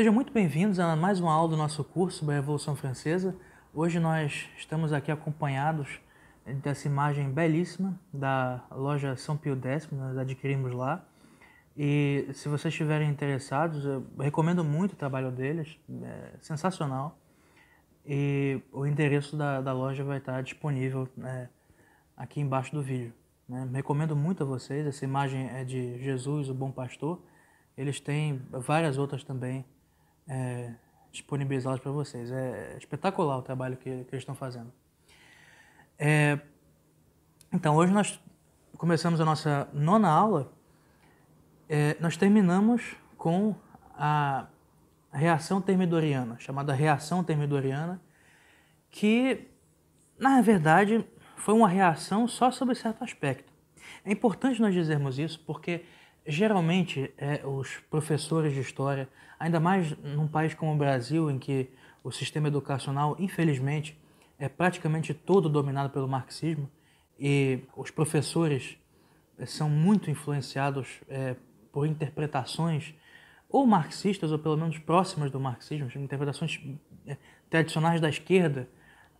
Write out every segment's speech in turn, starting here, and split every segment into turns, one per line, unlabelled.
Sejam muito bem-vindos a mais uma aula do nosso curso sobre a Revolução Francesa. Hoje nós estamos aqui acompanhados dessa imagem belíssima da loja São Pio X, nós adquirimos lá. E se vocês estiverem interessados, eu recomendo muito o trabalho deles, é sensacional. E o endereço da, da loja vai estar disponível né, aqui embaixo do vídeo. Né? Recomendo muito a vocês, essa imagem é de Jesus, o Bom Pastor. Eles têm várias outras também é, disponibilizados para vocês. É espetacular o trabalho que, que eles estão fazendo. É, então, hoje nós começamos a nossa nona aula. É, nós terminamos com a reação termidoriana, chamada reação termidoriana, que, na verdade, foi uma reação só sobre certo aspecto. É importante nós dizermos isso porque, geralmente, é, os professores de história, ainda mais num país como o Brasil, em que o sistema educacional, infelizmente, é praticamente todo dominado pelo marxismo e os professores eh, são muito influenciados é, por interpretações ou marxistas, ou pelo menos próximas do marxismo, interpretações eh, tradicionais da esquerda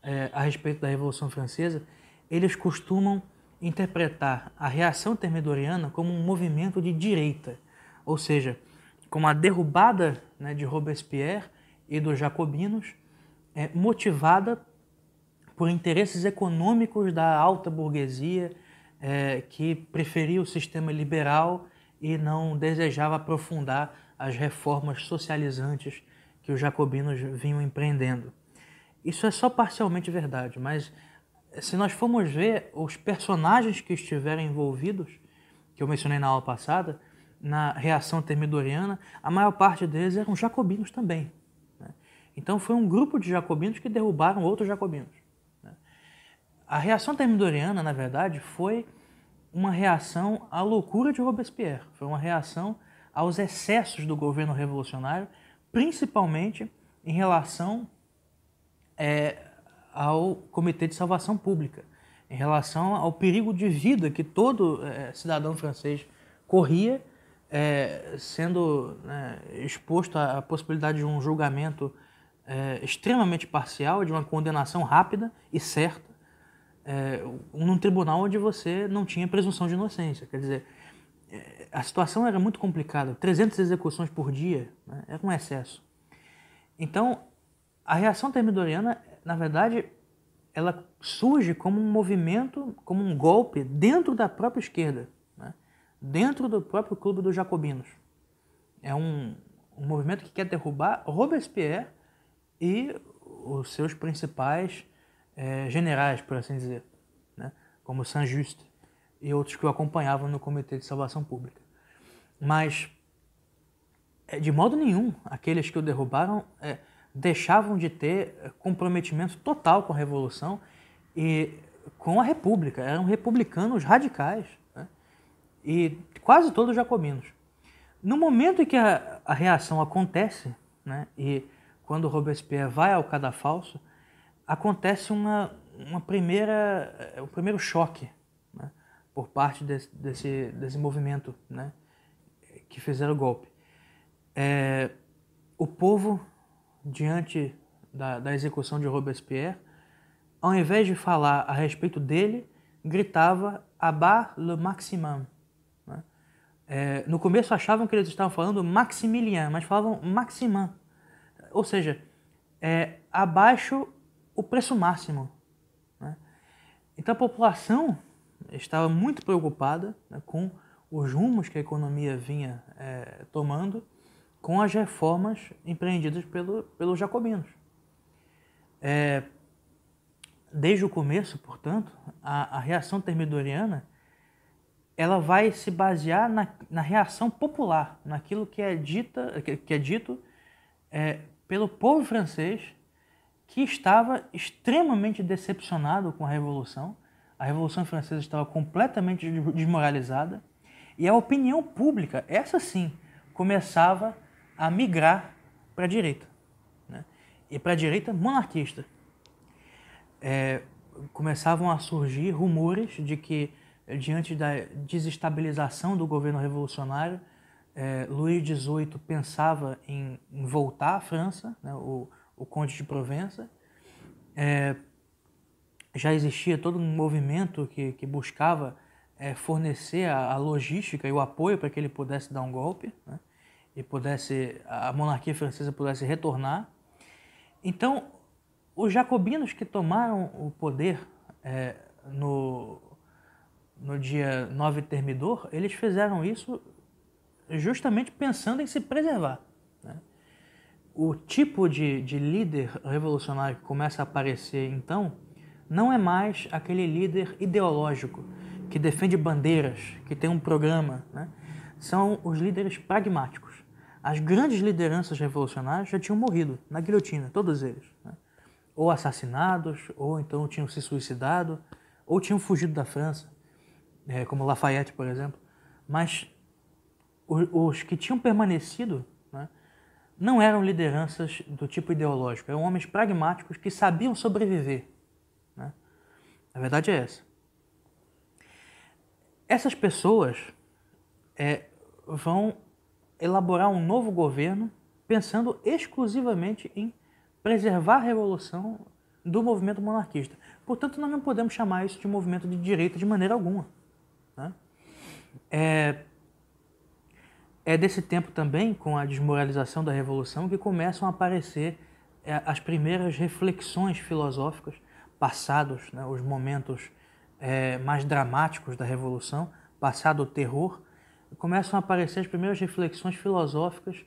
é, a respeito da Revolução Francesa, eles costumam interpretar a reação termidoriana como um movimento de direita, ou seja, como a derrubada né, de Robespierre e dos jacobinos, é, motivada por interesses econômicos da alta burguesia é, que preferia o sistema liberal e não desejava aprofundar as reformas socializantes que os jacobinos vinham empreendendo. Isso é só parcialmente verdade, mas se nós formos ver os personagens que estiveram envolvidos, que eu mencionei na aula passada, na reação termidoriana, a maior parte deles eram jacobinos também. Né? Então foi um grupo de jacobinos que derrubaram outros jacobinos. Né? A reação termidoriana, na verdade, foi uma reação à loucura de Robespierre, foi uma reação aos excessos do governo revolucionário, principalmente em relação é, ao Comitê de Salvação Pública, em relação ao perigo de vida que todo é, cidadão francês corria é, sendo né, exposto à possibilidade de um julgamento é, extremamente parcial, de uma condenação rápida e certa, é, num tribunal onde você não tinha presunção de inocência. Quer dizer, é, a situação era muito complicada. 300 execuções por dia né, era um excesso. Então, a reação termidoriana, na verdade, ela surge como um movimento, como um golpe dentro da própria esquerda dentro do próprio clube dos jacobinos. É um, um movimento que quer derrubar Robespierre e os seus principais é, generais, por assim dizer, né? como Saint-Just e outros que o acompanhavam no Comitê de Salvação Pública. Mas, é, de modo nenhum, aqueles que o derrubaram é, deixavam de ter comprometimento total com a Revolução e com a República. Eram republicanos radicais. Né? e quase todos jacobinos. No momento em que a, a reação acontece, né, e quando Robespierre vai ao cadafalso, acontece uma, uma primeira, é, um primeiro choque né, por parte desse, desse, desse movimento né, que fizeram o golpe. É, o povo, diante da, da execução de Robespierre, ao invés de falar a respeito dele, gritava Abat le maximum, é, no começo achavam que eles estavam falando Maximilian, mas falavam Maximan. Ou seja, é, abaixo o preço máximo. Né? Então a população estava muito preocupada né, com os rumos que a economia vinha é, tomando com as reformas empreendidas pelo, pelos jacobinos. É, desde o começo, portanto, a, a reação termidoriana ela vai se basear na, na reação popular, naquilo que é, dita, que é dito é, pelo povo francês, que estava extremamente decepcionado com a Revolução. A Revolução Francesa estava completamente desmoralizada. E a opinião pública, essa sim, começava a migrar para a direita. Né? E para a direita monarquista. É, começavam a surgir rumores de que diante da desestabilização do governo revolucionário, é, Luís XVIII pensava em, em, voltar à França, né, o, o Conde de Provença. É, já existia todo um movimento que, que buscava é, fornecer a, a, logística e o apoio para que ele pudesse dar um golpe né, e pudesse a monarquia francesa pudesse retornar. Então, os jacobinos que tomaram o poder é, no no dia 9 Termidor, eles fizeram isso justamente pensando em se preservar. Né? O tipo de, de líder revolucionário que começa a aparecer então não é mais aquele líder ideológico que defende bandeiras, que tem um programa. Né? São os líderes pragmáticos. As grandes lideranças revolucionárias já tinham morrido na guilhotina, todos eles. Né? Ou assassinados, ou então tinham se suicidado, ou tinham fugido da França é, como Lafayette, por exemplo, mas os, os que tinham permanecido né, não eram lideranças do tipo ideológico, eram homens pragmáticos que sabiam sobreviver. Né? A verdade é essa. Essas pessoas é, vão elaborar um novo governo pensando exclusivamente em preservar a revolução do movimento monarquista. Portanto, nós não podemos chamar isso de movimento de direita de maneira alguma. Né? É, é desse tempo também, com a desmoralização da Revolução, que começam a aparecer é, as primeiras reflexões filosóficas passados, né, os momentos é, mais dramáticos da Revolução, passado o terror, começam a aparecer as primeiras reflexões filosóficas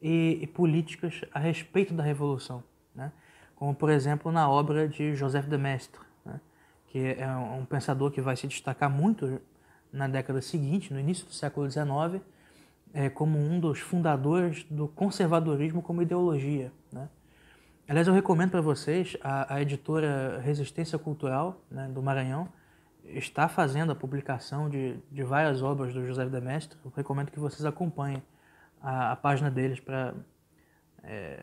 e, e políticas a respeito da Revolução. Né? Como, por exemplo, na obra de Joseph de Mestre, né? que é um pensador que vai se destacar muito na década seguinte, no início do século XIX, é, como um dos fundadores do conservadorismo como ideologia. Né? Aliás, eu recomendo para vocês a, a, editora Resistência Cultural né, do Maranhão está fazendo a publicação de, de várias obras do José de Mestre. Eu recomendo que vocês acompanhem a, a página deles para é,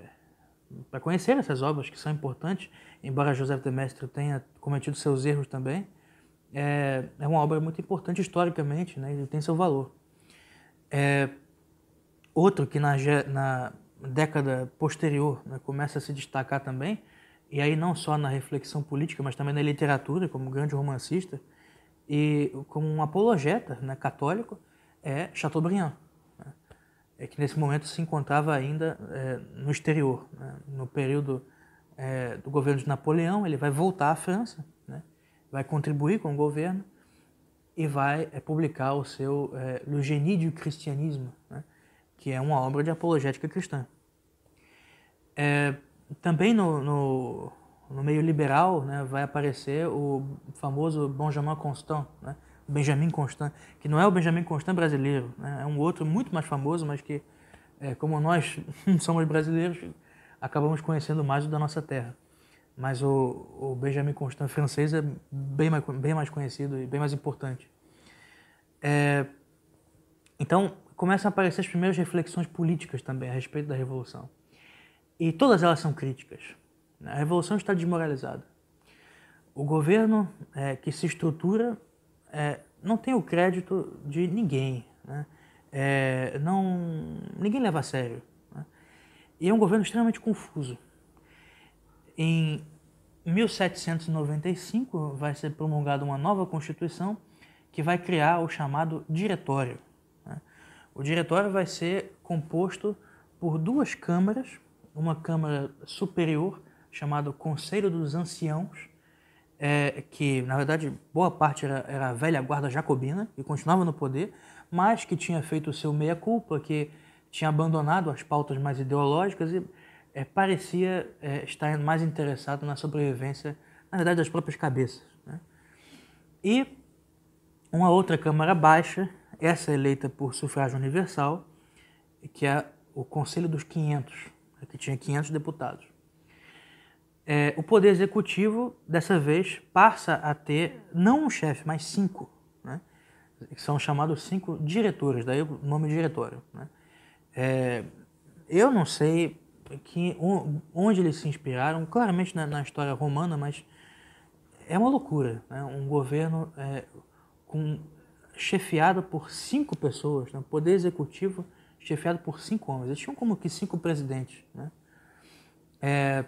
para conhecer essas obras que são importantes, embora José de Mestre tenha cometido seus erros também é, é uma obra muito importante historicamente né, e tem seu valor. É, outro que na, na década posterior né, começa a se destacar também, e aí não só na reflexão política, mas também na literatura, como grande romancista, e como um apologeta né, católico, é Chateaubriand, né, é que nesse momento se encontrava ainda é, no exterior, né, no período é, do governo de Napoleão, ele vai voltar à França, vai contribuir com o governo e vai é, publicar o seu é, Le Génie du né, que é uma obra de apologética cristã. É, também no, no, no, meio liberal né, vai aparecer o famoso Benjamin Constant, né, Benjamin Constant, que não é o Benjamin Constant brasileiro, né, é um outro muito mais famoso, mas que, é, como nós somos brasileiros, acabamos conhecendo mais o da nossa terra mas o, o Benjamin Constant francês é bem mais, bem mais conhecido e bem mais importante. É, então, começam a aparecer as primeiras reflexões políticas também a respeito da Revolução. E todas elas são críticas. Né? A Revolução está desmoralizada. O governo é, que se estrutura é, não tem o crédito de ninguém. Né? É, não, ninguém leva a sério. Né? E é um governo extremamente confuso em 1795 vai ser promulgada uma nova Constituição que vai criar o chamado Diretório. Né? O Diretório vai ser composto por duas câmaras, uma Câmara Superior, chamado Conselho dos Anciãos, é, que na verdade boa parte era, era, a velha guarda jacobina, que continuava no poder, mas que tinha feito o seu meia-culpa, que tinha abandonado as pautas mais ideológicas e é, parecia é, estar mais interessado na sobrevivência, na verdade, das próprias cabeças. Né? E uma outra Câmara Baixa, essa eleita por sufrágio universal, que é o Conselho dos 500, né, que tinha 500 deputados. É, o Poder Executivo, dessa vez, passa a ter não um chefe, mas cinco, né? são chamados cinco diretores, daí o nome diretório. Né? É, eu não sei que, onde eles se inspiraram, claramente na, na história romana, mas é uma loucura. Né? Um governo é, com, chefiado por cinco pessoas, né? poder executivo chefiado por cinco homens. Eles tinham como que cinco presidentes. Né? É,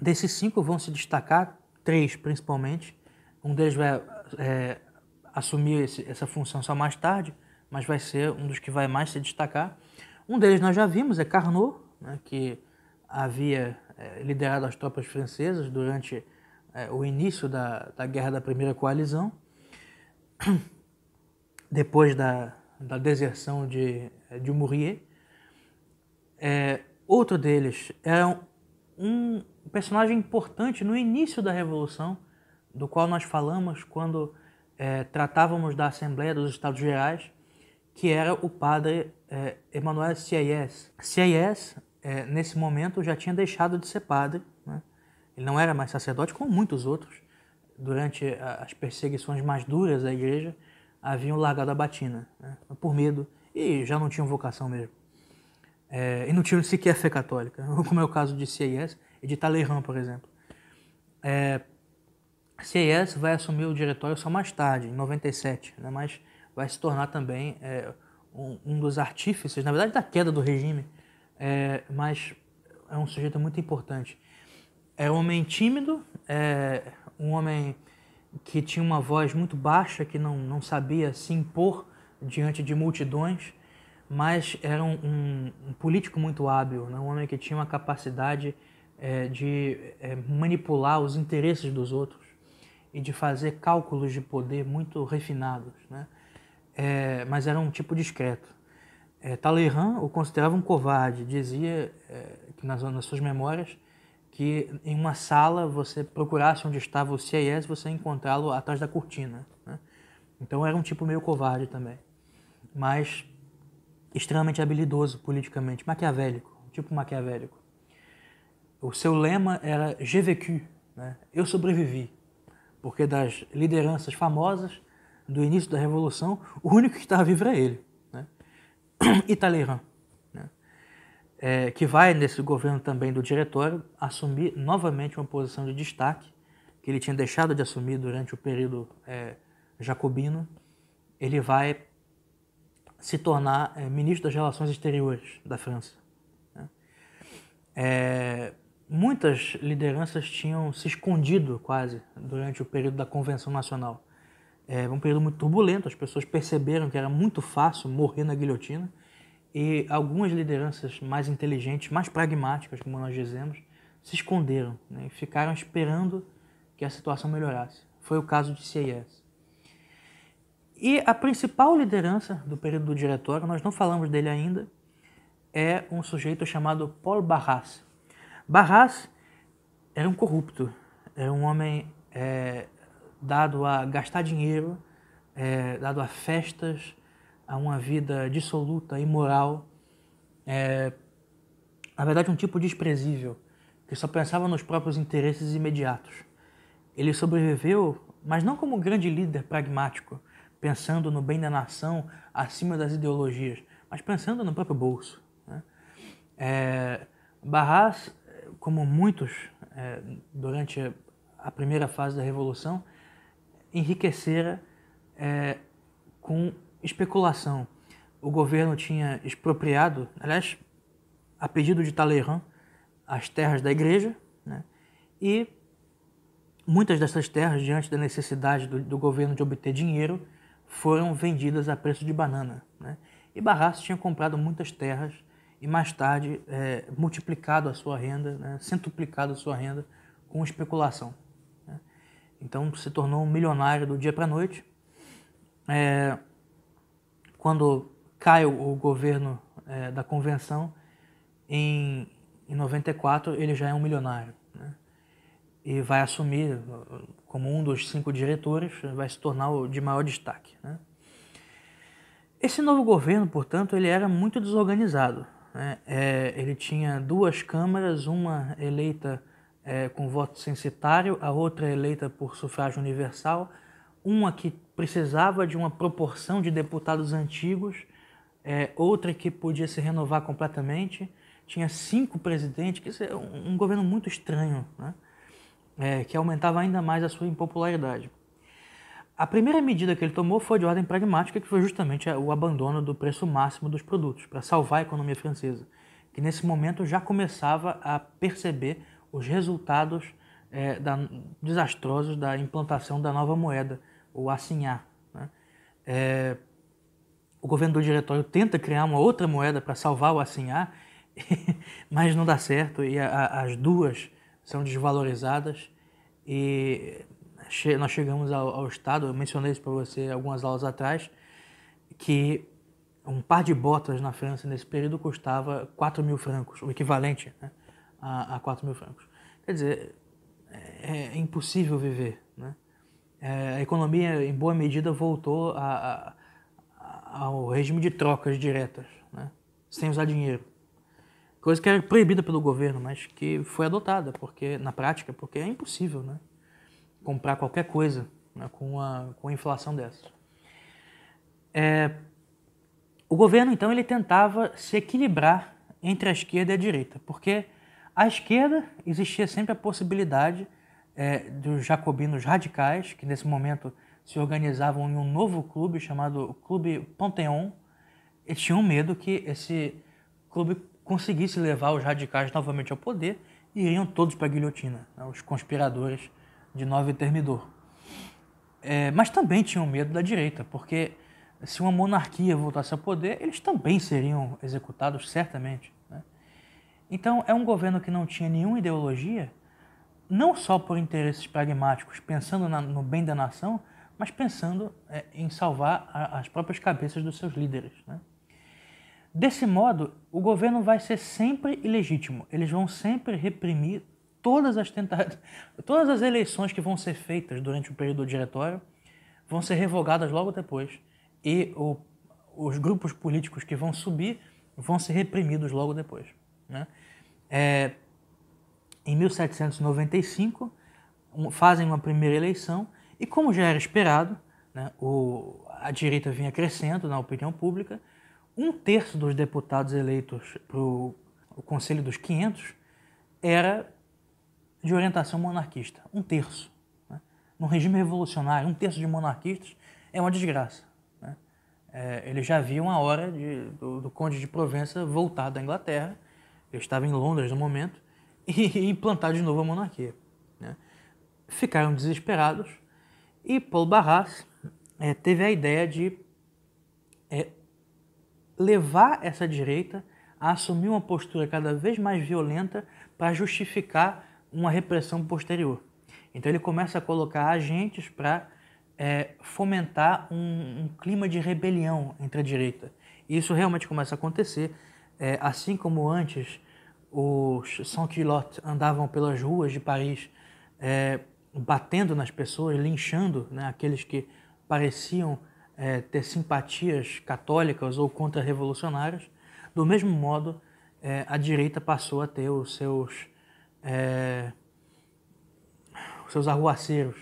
desses cinco vão se destacar três principalmente. Um deles vai é, assumir esse, essa função só mais tarde, mas vai ser um dos que vai mais se destacar. Um deles nós já vimos, é Carnot, né, que havia é, liderado as tropas francesas durante é, o início da, da Guerra da Primeira Coalizão, depois da, da deserção de, de Mourier. É, outro deles era um, um personagem importante no início da Revolução, do qual nós falamos quando é, tratávamos da Assembleia dos Estados Gerais, que era o padre é, Emmanuel Sieyès. Sieyès é, nesse momento, já tinha deixado de ser padre. Né? Ele não era mais sacerdote, como muitos outros. Durante as perseguições mais duras da igreja, haviam largado a batina, né? por medo, e já não tinham vocação mesmo. É, e não tinham sequer fé católica, como é o caso de CIS e de Talleyrand, por exemplo. É, CIS vai assumir o diretório só mais tarde, em 97, né? mas vai se tornar também é, um, um, dos artífices, na verdade, da queda do regime é, mas é um sujeito muito importante. Era é um homem tímido, é, um homem que tinha uma voz muito baixa, que não, não sabia se impor diante de multidões, mas era um, um, um político muito hábil, né? um homem que tinha uma capacidade é, de é, manipular os interesses dos outros e de fazer cálculos de poder muito refinados. Né? É, mas era um tipo discreto. É, Talleyrand o considerava um covarde, dizia é, que nas, nas, suas memórias que em uma sala você procurasse onde estava o CIS, você encontrá-lo atrás da cortina. Né? Então era um tipo meio covarde também, mas extremamente habilidoso politicamente, maquiavélico, tipo maquiavélico. O seu lema era J'ai vécu, né? eu sobrevivi, porque das lideranças famosas do início da Revolução, o único que estava vivo era ele e Talleyrand, né? é, que vai, nesse governo também do diretório, assumir novamente uma posição de destaque que ele tinha deixado de assumir durante o período é, jacobino. Ele vai se tornar é, ministro das Relações Exteriores da França. Né? É, muitas lideranças tinham se escondido quase durante o período da Convenção Nacional é, um período muito turbulento, as pessoas perceberam que era muito fácil morrer na guilhotina e algumas lideranças mais inteligentes, mais pragmáticas, como nós dizemos, se esconderam né, e ficaram esperando que a situação melhorasse. Foi o caso de CIS. E a principal liderança do período do diretório, nós não falamos dele ainda, é um sujeito chamado Paul Barras. Barras era um corrupto, era um homem é, dado a gastar dinheiro, é, dado a festas, a uma vida dissoluta, imoral, é, na verdade um tipo desprezível, que só pensava nos próprios interesses imediatos. Ele sobreviveu, mas não como um grande líder pragmático, pensando no bem da nação acima das ideologias, mas pensando no próprio bolso. Né? É, Barras, como muitos é, durante a primeira fase da Revolução, enriquecera é, com especulação. O governo tinha expropriado, aliás, a pedido de Talleyrand, as terras da igreja, né? e muitas dessas terras, diante da necessidade do, do, governo de obter dinheiro, foram vendidas a preço de banana. Né? E Barrasso tinha comprado muitas terras e mais tarde é, multiplicado a sua renda, né? centuplicado a sua renda com especulação. Então se tornou um milionário do dia para a noite. É, quando cai o, o governo é, da convenção, em, em 94 ele já é um milionário. Né? E vai assumir como um dos cinco diretores, vai se tornar o de maior destaque. Né? Esse novo governo, portanto, ele era muito desorganizado. Né? É, ele tinha duas câmaras, uma eleita é, com voto censitário, a outra é eleita por sufrágio universal, uma que precisava de uma proporção de deputados antigos, é, outra que podia se renovar completamente, tinha cinco presidentes, que é um, governo muito estranho, né? É, que aumentava ainda mais a sua impopularidade. A primeira medida que ele tomou foi de ordem pragmática, que foi justamente o abandono do preço máximo dos produtos, para salvar a economia francesa, que nesse momento já começava a perceber os resultados é, da, desastrosos da implantação da nova moeda, o Assinhá. Né? É, o governo do diretório tenta criar uma outra moeda para salvar o Assinhá, mas não dá certo e a, a, as duas são desvalorizadas e che nós chegamos ao, ao estado, eu mencionei isso para você algumas aulas atrás, que um par de botas na França nesse período custava 4 mil francos, o equivalente, né? a, a 4 mil francos. Quer dizer, é, é impossível viver. Né? É, a economia, em boa medida, voltou a, a, ao regime de trocas diretas, né? sem usar dinheiro. Coisa que era é proibida pelo governo, mas que foi adotada porque na prática, porque é impossível né? comprar qualquer coisa né? com, a, com a inflação dessa. É, o governo, então, ele tentava se equilibrar entre a esquerda e a direita, porque à esquerda, existia sempre a possibilidade é, dos jacobinos radicais, que nesse momento se organizavam em um novo clube chamado Clube Panteon. Eles tinham medo que esse clube conseguisse levar os radicais novamente ao poder e iriam todos para a guilhotina, né, os conspiradores de Nova Termidor. É, mas também tinham medo da direita, porque se uma monarquia voltasse ao poder, eles também seriam executados, certamente. Então, é um governo que não tinha nenhuma ideologia, não só por interesses pragmáticos, pensando na, no bem da nação, mas pensando é, em salvar a, as próprias cabeças dos seus líderes. Né? Desse modo, o governo vai ser sempre ilegítimo. Eles vão sempre reprimir todas as tentativas, todas as eleições que vão ser feitas durante o período diretório vão ser revogadas logo depois e o, os grupos políticos que vão subir vão ser reprimidos logo depois. Né? É, em 1795, um, fazem uma primeira eleição e, como já era esperado, né, o, a direita vinha crescendo na opinião pública. Um terço dos deputados eleitos para o Conselho dos 500 era de orientação monarquista. Um terço. Né? regime revolucionário, um terço de monarquistas é uma desgraça. Né? É, eles já viam a hora de, do, do Conde de Provença voltar da Inglaterra eu estava em Londres no momento, e implantar de novo a monarquia. Né? Ficaram desesperados e Paulo Barras é, teve a ideia de é, levar essa direita a assumir uma postura cada vez mais violenta para justificar uma repressão posterior. Então ele começa a colocar agentes para é, fomentar um, um clima de rebelião entre a direita. E isso realmente começa a acontecer é, assim como antes, os sans-culottes andavam pelas ruas de Paris é, batendo nas pessoas, linchando né, aqueles que pareciam é, ter simpatias católicas ou contra-revolucionárias, do mesmo modo, é, a direita passou a ter os seus, é, os seus arruaceiros,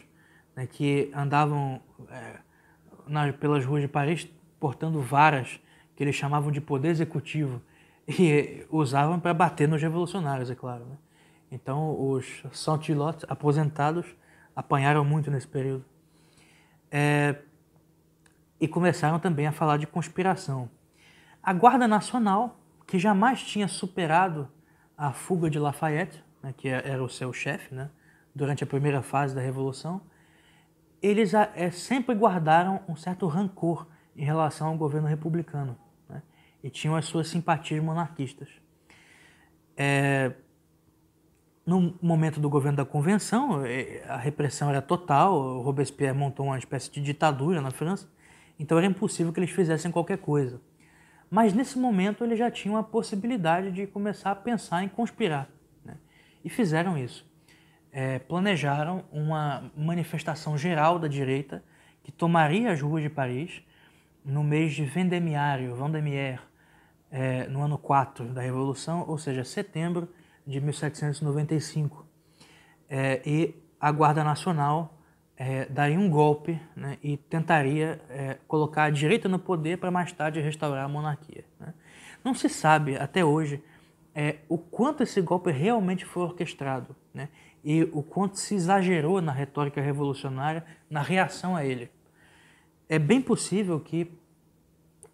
né, que andavam é, pelas ruas de Paris portando varas que eles chamavam de poder executivo e usavam para bater nos revolucionários, é claro. Né? Então, os santilotes aposentados apanharam muito nesse período. É, e começaram também a falar de conspiração. A Guarda Nacional, que jamais tinha superado a fuga de Lafayette, né, que é, era o seu chefe, né, durante a primeira fase da Revolução, eles é, sempre guardaram um certo rancor em relação ao governo republicano e tinham as suas simpatias monarquistas. É, no momento do governo da Convenção, é, a repressão era total, o Robespierre montou uma espécie de ditadura na França, então era impossível que eles fizessem qualquer coisa. Mas nesse momento eles já tinham a possibilidade de começar a pensar em conspirar. Né? E fizeram isso. É, planejaram uma manifestação geral da direita que tomaria as ruas de Paris no mês de Vendemiário, Vendemiaire, é, no ano 4 da Revolução, ou seja, setembro de 1795. É, e a Guarda Nacional é, daria um golpe né, e tentaria é, colocar a direita no poder para mais tarde restaurar a monarquia. Né? Não se sabe até hoje é, o quanto esse golpe realmente foi orquestrado né, e o quanto se exagerou na retórica revolucionária na reação a ele. É bem possível que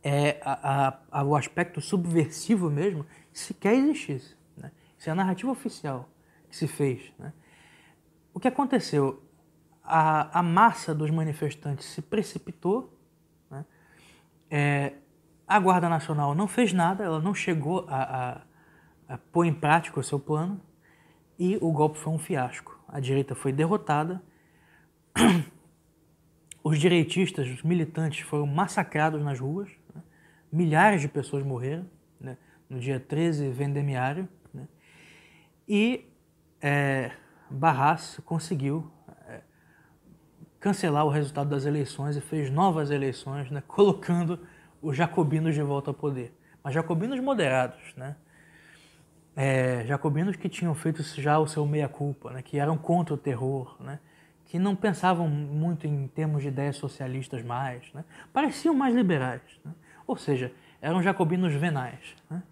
é, a, a, o aspecto subversivo mesmo sequer existisse. Né? Isso é a narrativa oficial que se fez. Né? O que aconteceu? A, a, massa dos manifestantes se precipitou, né? é, a Guarda Nacional não fez nada, ela não chegou a, a, a pôr em prática o seu plano e o golpe foi um fiasco. A direita foi derrotada, os direitistas, os militantes foram massacrados nas ruas, milhares de pessoas morreram, né? no dia 13, Vendemiário, né? e é, Barras conseguiu é, cancelar o resultado das eleições e fez novas eleições, né? colocando os jacobinos de volta ao poder. Mas jacobinos moderados, né? É, jacobinos que tinham feito já o seu meia-culpa, né? que eram contra o terror, né? que não pensavam muito em termos de ideias socialistas mais, né? pareciam mais liberais. Né? Ou seja, eram jacobinos venais. Né?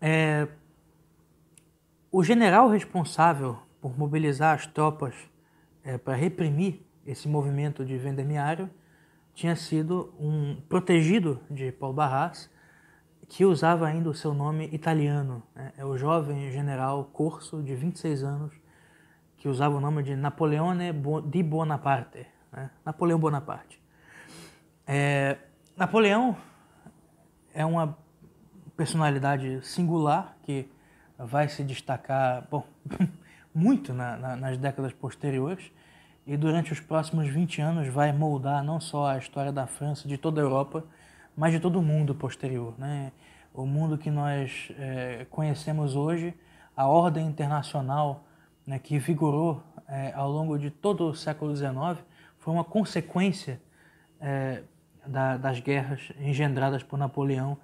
É, o general responsável por mobilizar as tropas é, para reprimir esse movimento de vendemiário tinha sido um protegido de Paulo Barras, que usava ainda o seu nome italiano. Né? É o jovem general Corso, de 26 anos, que usava o nome de Napoleone di Bonaparte. Né? Napoleão Bonaparte. É, Napoleão é uma personalidade singular que vai se destacar bom, muito na, na, nas décadas posteriores e durante os próximos 20 anos vai moldar não só a história da França, de toda a Europa, mas de todo o mundo posterior. Né? O mundo que nós é, conhecemos hoje, a ordem internacional né, que vigorou é, ao longo de todo o século XIX, foi uma consequência é, da, das guerras engendradas por Napoleão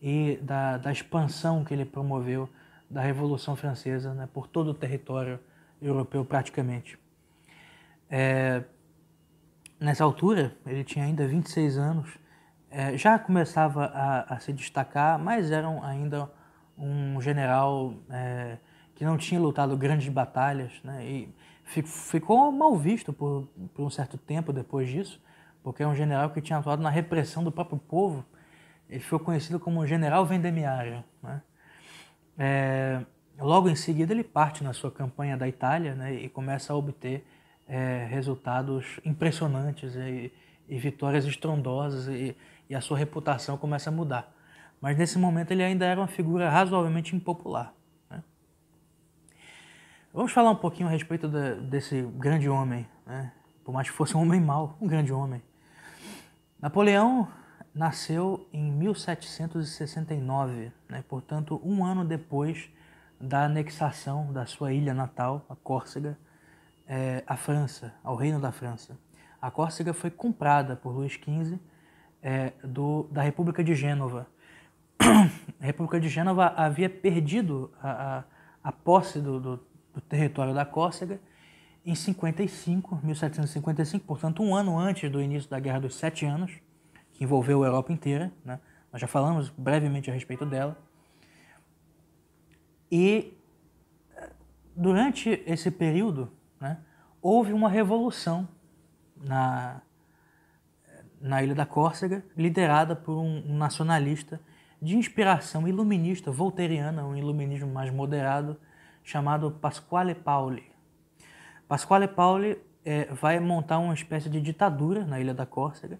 e da, da expansão que ele promoveu da Revolução Francesa né, por todo o território europeu praticamente. É, nessa altura, ele tinha ainda 26 anos, é, já começava a, a, se destacar, mas era ainda um general é, que não tinha lutado grandes batalhas né, e ficou mal visto por, por um certo tempo depois disso porque é um general que tinha atuado na repressão do próprio povo. Ele foi conhecido como General Vendemiário. Né? É, logo em seguida, ele parte na sua campanha da Itália né, e começa a obter é, resultados impressionantes e, e vitórias estrondosas, e, e a sua reputação começa a mudar. Mas nesse momento, ele ainda era uma figura razoavelmente impopular. Né? Vamos falar um pouquinho a respeito desse grande homem, né? Por mais que fosse um homem mau, um grande homem. Napoleão nasceu em 1769, né? portanto, um ano depois da anexação da sua ilha natal, a Córcega, é, à França, ao Reino da França. A Córcega foi comprada por Luís XV é, do, da República de Gênova. a República de Gênova havia perdido a, a, a posse do, do, do território da Córcega em 55, 1755, portanto um ano antes do início da Guerra dos Sete Anos, que envolveu a Europa inteira, né? nós já falamos brevemente a respeito dela. E durante esse período, né, houve uma revolução na, na ilha da Córcega, liderada por um nacionalista de inspiração iluminista volteriana, um iluminismo mais moderado, chamado Pasquale Pauli. Pasquale Pauli é, vai montar uma espécie de ditadura na ilha da Córcega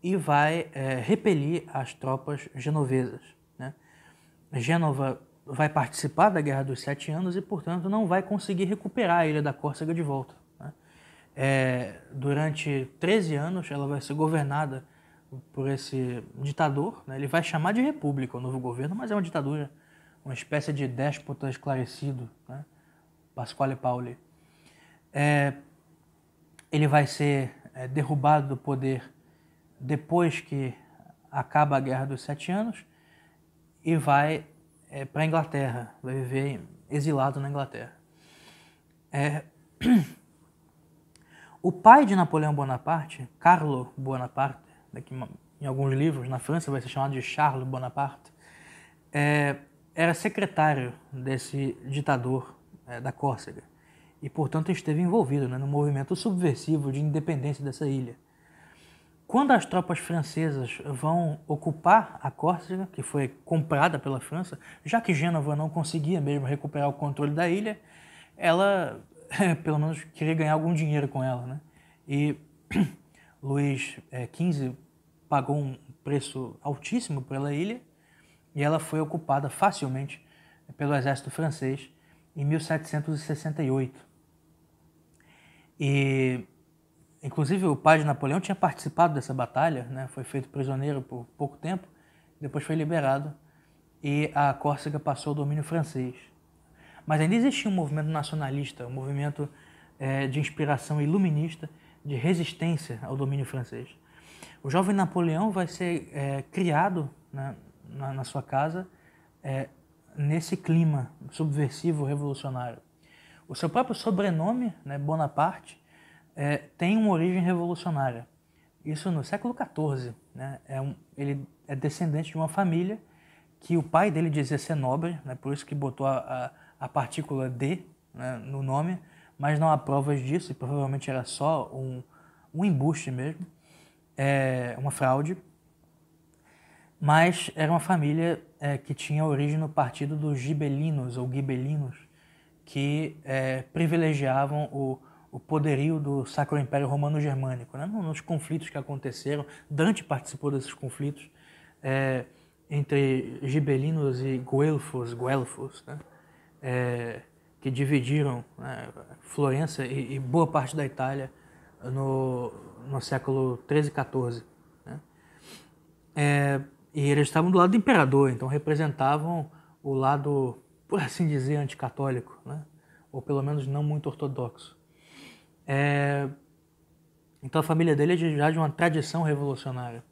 e vai é, repelir as tropas genovesas. Né? Gênova vai participar da Guerra dos Sete Anos e, portanto, não vai conseguir recuperar a ilha da Córcega de volta. Né? É, durante 13 anos, ela vai ser governada por esse ditador. Né? Ele vai chamar de república o novo governo, mas é uma ditadura, uma espécie de déspota esclarecido, né? Pasquale Pauli é, ele vai ser é, derrubado do poder depois que acaba a Guerra dos Sete Anos e vai é, para a Inglaterra, vai viver exilado na Inglaterra. É... O pai de Napoleão Bonaparte, Carlo Bonaparte, daqui em alguns livros na França vai ser chamado de Charles Bonaparte, é, era secretário desse ditador é, da Córcega e, portanto, esteve envolvido né, no movimento subversivo de independência dessa ilha. Quando as tropas francesas vão ocupar a Córcega, que foi comprada pela França, já que Gênova não conseguia mesmo recuperar o controle da ilha, ela, pelo menos, queria ganhar algum dinheiro com ela. Né? E Luís XV eh, é, pagou um preço altíssimo pela ilha e ela foi ocupada facilmente pelo exército francês em 1768. E, inclusive, o pai de Napoleão tinha participado dessa batalha, né? foi feito prisioneiro por pouco tempo, depois foi liberado e a Córcega passou ao domínio francês. Mas ainda existia um movimento nacionalista, um movimento é, de inspiração iluminista, de resistência ao domínio francês. O jovem Napoleão vai ser é, criado né, na, na, sua casa é, nesse clima subversivo revolucionário. O seu próprio sobrenome, né, Bonaparte, é, tem uma origem revolucionária. Isso no século XIV. Né, é um, ele é descendente de uma família que o pai dele dizia ser nobre, né, por isso que botou a, a, a partícula D né, no nome, mas não há provas disso, e provavelmente era só um, um embuste mesmo, é, uma fraude. Mas era uma família é, que tinha origem no partido dos Gibelinos, ou Gibelinos, que é, privilegiavam o, o poderio do Sacro Império Romano Germânico, né? nos conflitos que aconteceram. Dante participou desses conflitos é, entre gibelinos e guelfos, guelfos né? é, que dividiram né, Florença e, e, boa parte da Itália no, no século 13 e 14. É, e eles estavam do lado do imperador, então representavam o lado por assim dizer, anticatólico, né? ou pelo menos não muito ortodoxo. É... Então a família dele é já de uma tradição revolucionária.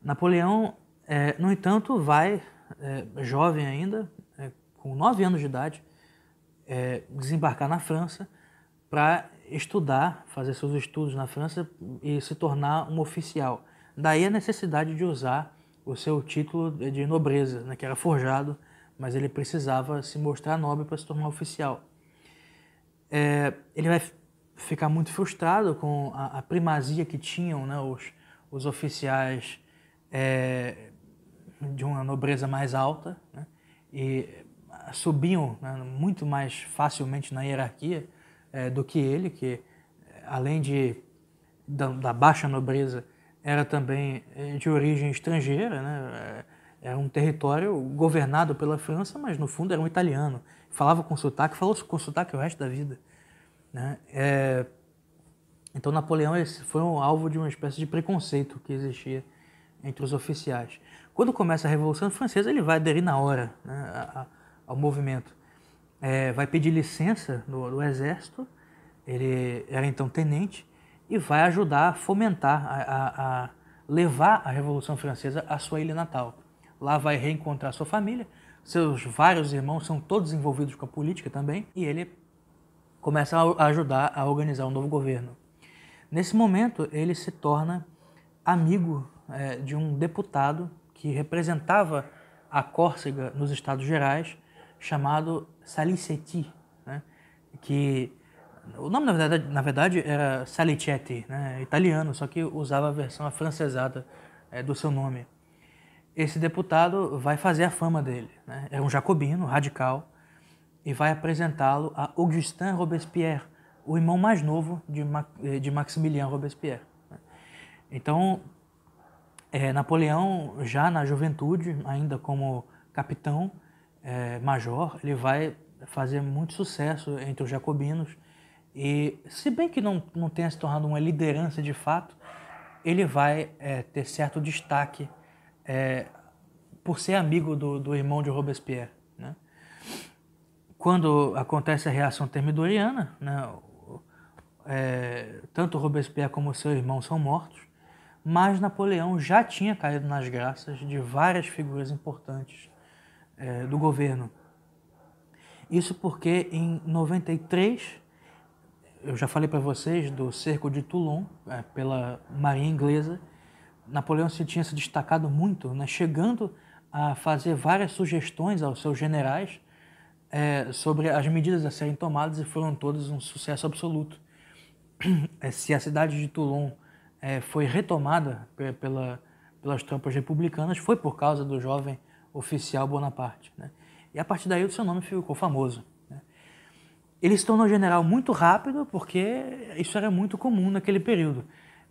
Napoleão, é, no entanto, vai, é, jovem ainda, é, com nove anos de idade, é, desembarcar na França para estudar, fazer seus estudos na França e se tornar um oficial. Daí a necessidade de usar o seu título de nobreza, né, que era forjado mas ele precisava se mostrar nobre para se tornar oficial. É, ele vai ficar muito frustrado com a, a primazia que tinham né, os, os oficiais é, de uma nobreza mais alta né, e subiam né, muito mais facilmente na hierarquia é, do que ele, que além de da, da baixa nobreza era também é, de origem estrangeira, né, é, era um território governado pela França, mas no fundo era um italiano. Falava com sotaque, falou com sotaque o resto da vida. Né? É... Então Napoleão foi um alvo de uma espécie de preconceito que existia entre os oficiais. Quando começa a Revolução Francesa, ele vai aderir na hora né, ao movimento. É, vai pedir licença do, do, exército, ele era então tenente, e vai ajudar a fomentar, a, a levar a Revolução Francesa à sua ilha natal. Lá vai reencontrar sua família. Seus vários irmãos são todos envolvidos com a política também. E ele começa a ajudar a organizar um novo governo. Nesse momento, ele se torna amigo é, de um deputado que representava a Córcega nos Estados Gerais, chamado Salicetti, né? que o nome na verdade, na verdade era Salicetti, né? italiano, só que usava a versão afrancesada é, do seu nome esse deputado vai fazer a fama dele. Né? É um jacobino, radical, e vai apresentá-lo a Augustin Robespierre, o irmão mais novo de, Ma de Maximilien Robespierre. Né? Então, é, Napoleão, já na juventude, ainda como capitão, é, major, ele vai fazer muito sucesso entre os jacobinos. E, se bem que não, não tenha se tornado uma liderança de fato, ele vai é, ter certo destaque é, por ser amigo do, do irmão de Robespierre. Né? Quando acontece a reação termidoriana, né, é, tanto Robespierre como seu irmão são mortos, mas Napoleão já tinha caído nas graças de várias figuras importantes é, do governo. Isso porque em 93, eu já falei para vocês do cerco de Toulon é, pela marinha inglesa, Napoleão se tinha se destacado muito, né, chegando a fazer várias sugestões aos seus generais é, sobre as medidas a serem tomadas e foram todas um sucesso absoluto. É, se a cidade de Toulon é, foi retomada pela, pelas tropas republicanas, foi por causa do jovem oficial Bonaparte. Né? E a partir daí o seu nome ficou famoso. Né? Ele se tornou general muito rápido, porque isso era muito comum naquele período.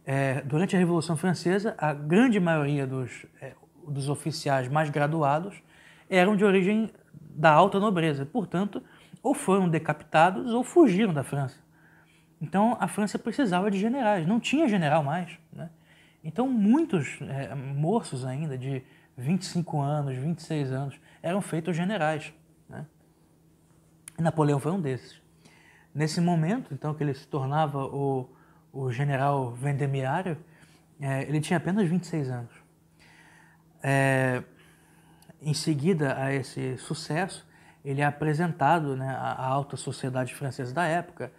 É, durante a Revolução Francesa, a grande maioria dos, é, dos oficiais mais graduados eram de origem da alta nobreza, portanto, ou foram decapitados ou fugiram da França. Então a França precisava de generais, não tinha general mais. Né? Então muitos é, moços ainda de 25 anos, 26 anos, eram feitos generais. Né? Napoleão foi um desses. Nesse momento, então, que ele se tornava o o general Vendemiário, é, ele tinha apenas 26 anos. É, em seguida a esse sucesso, ele é apresentado né, à alta sociedade francesa da época,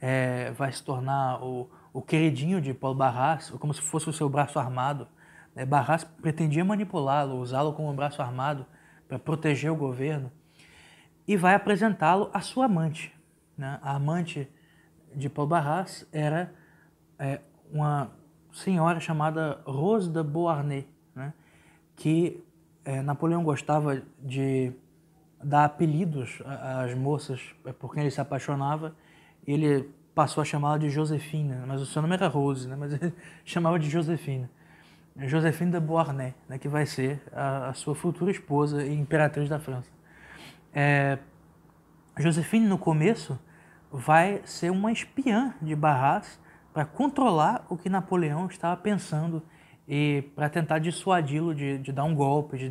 é, vai se tornar o, o queridinho de Paul Barras, como se fosse o seu braço armado. É, Barras pretendia manipulá-lo, usá-lo como braço armado para proteger o governo, e vai apresentá-lo à sua amante. Né? A amante de Paul Barras era é, uma senhora chamada Rose de Beauharnais, né? que é, Napoleão gostava de dar apelidos às moças é, por quem ele se apaixonava, e ele passou a chamá-la de Josefina, né, mas o seu nome era Rose, né? mas ele chamava de Josefina. Josefina de Beauharnais, né, que vai ser a, a, sua futura esposa e imperatriz da França. É, no começo, vai ser uma espiã de Barras para controlar o que Napoleão estava pensando e para tentar dissuadi-lo de, de, dar um golpe, de,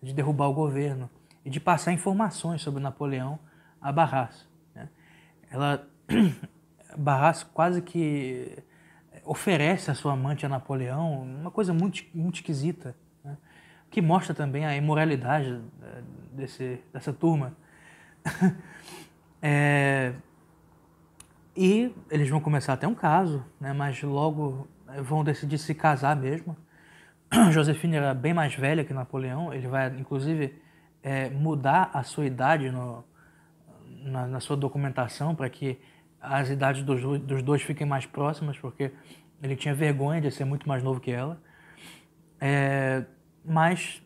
de, derrubar o governo e de passar informações sobre Napoleão a Barras. Né? Ela, Barras quase que oferece a sua amante a Napoleão, uma coisa muito, muito esquisita, né? que mostra também a imoralidade eh, desse, dessa turma. é, e eles vão começar até um caso, né? mas logo eh, vão decidir se casar mesmo. Josefina era bem mais velha que Napoleão, ele vai inclusive é, mudar a sua idade no, na, na, sua documentação para que as idades dos, dos, dois fiquem mais próximas, porque ele tinha vergonha de ser muito mais novo que ela. É, mas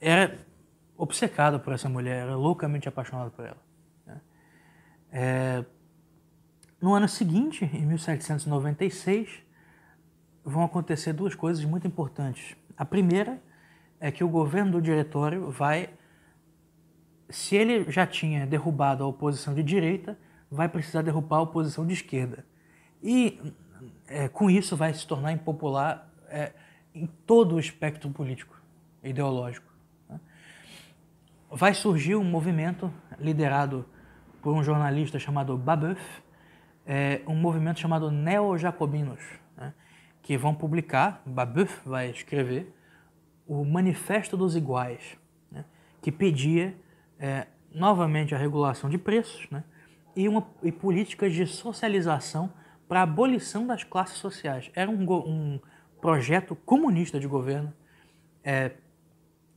era obcecado por essa mulher, era loucamente apaixonado por ela. Né? É, no ano seguinte, em 1796, vão acontecer duas coisas muito importantes. A primeira é que o governo do diretório vai, se ele já tinha derrubado a oposição de direita, vai precisar derrubar a oposição de esquerda. E é, com isso vai se tornar impopular é, em todo o espectro político e ideológico. Né? Vai surgir um movimento liderado por um jornalista chamado Babeuf, é, um movimento chamado Neo-Jacobinos, né, que vão publicar, Babeuf vai escrever, o Manifesto dos Iguais, né, que pedia é, novamente a regulação de preços né, e, uma, e políticas de socialização para a abolição das classes sociais. Era um, um projeto comunista de governo é,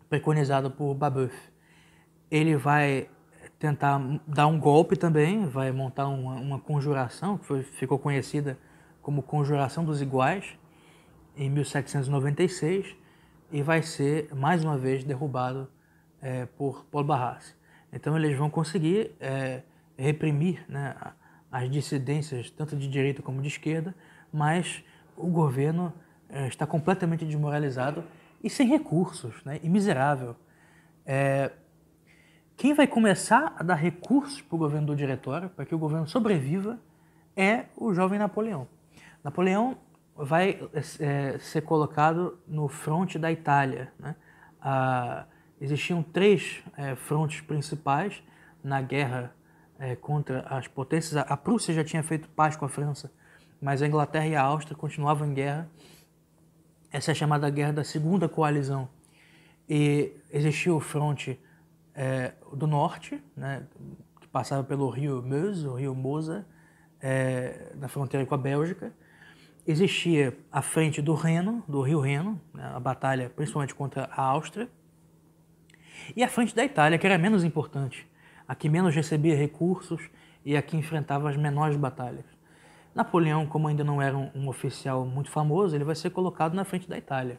preconizado por Babeuf. Ele vai tentar dar um golpe também, vai montar uma, uma conjuração, que foi, ficou conhecida como Conjuração dos Iguais, em 1796, e vai ser, mais uma vez, derrubado é, por Paul Barras. Então eles vão conseguir é, reprimir né, as dissidências, tanto de direita como de esquerda, mas o governo é, está completamente desmoralizado e sem recursos, né, e miserável. É, quem vai começar a dar recursos para o governo do diretório, para que o governo sobreviva, é o jovem Napoleão. Napoleão vai é, ser colocado no fronte da Itália. Né? Ah, existiam três é, frontes principais na guerra é, contra as potências. A Prússia já tinha feito paz com a França, mas a Inglaterra e a Áustria continuavam em guerra. Essa é chamada guerra da Segunda Coalizão. E existia o fronte é, do norte, né, que passava pelo rio Meuse, o rio Mosa, é, na fronteira com a Bélgica. Existia a frente do Reno, do rio Reno, né, a batalha principalmente contra a Áustria, e a frente da Itália, que era menos importante, a que menos recebia recursos e a que enfrentava as menores batalhas. Napoleão, como ainda não era um, um oficial muito famoso, ele vai ser colocado na frente da Itália.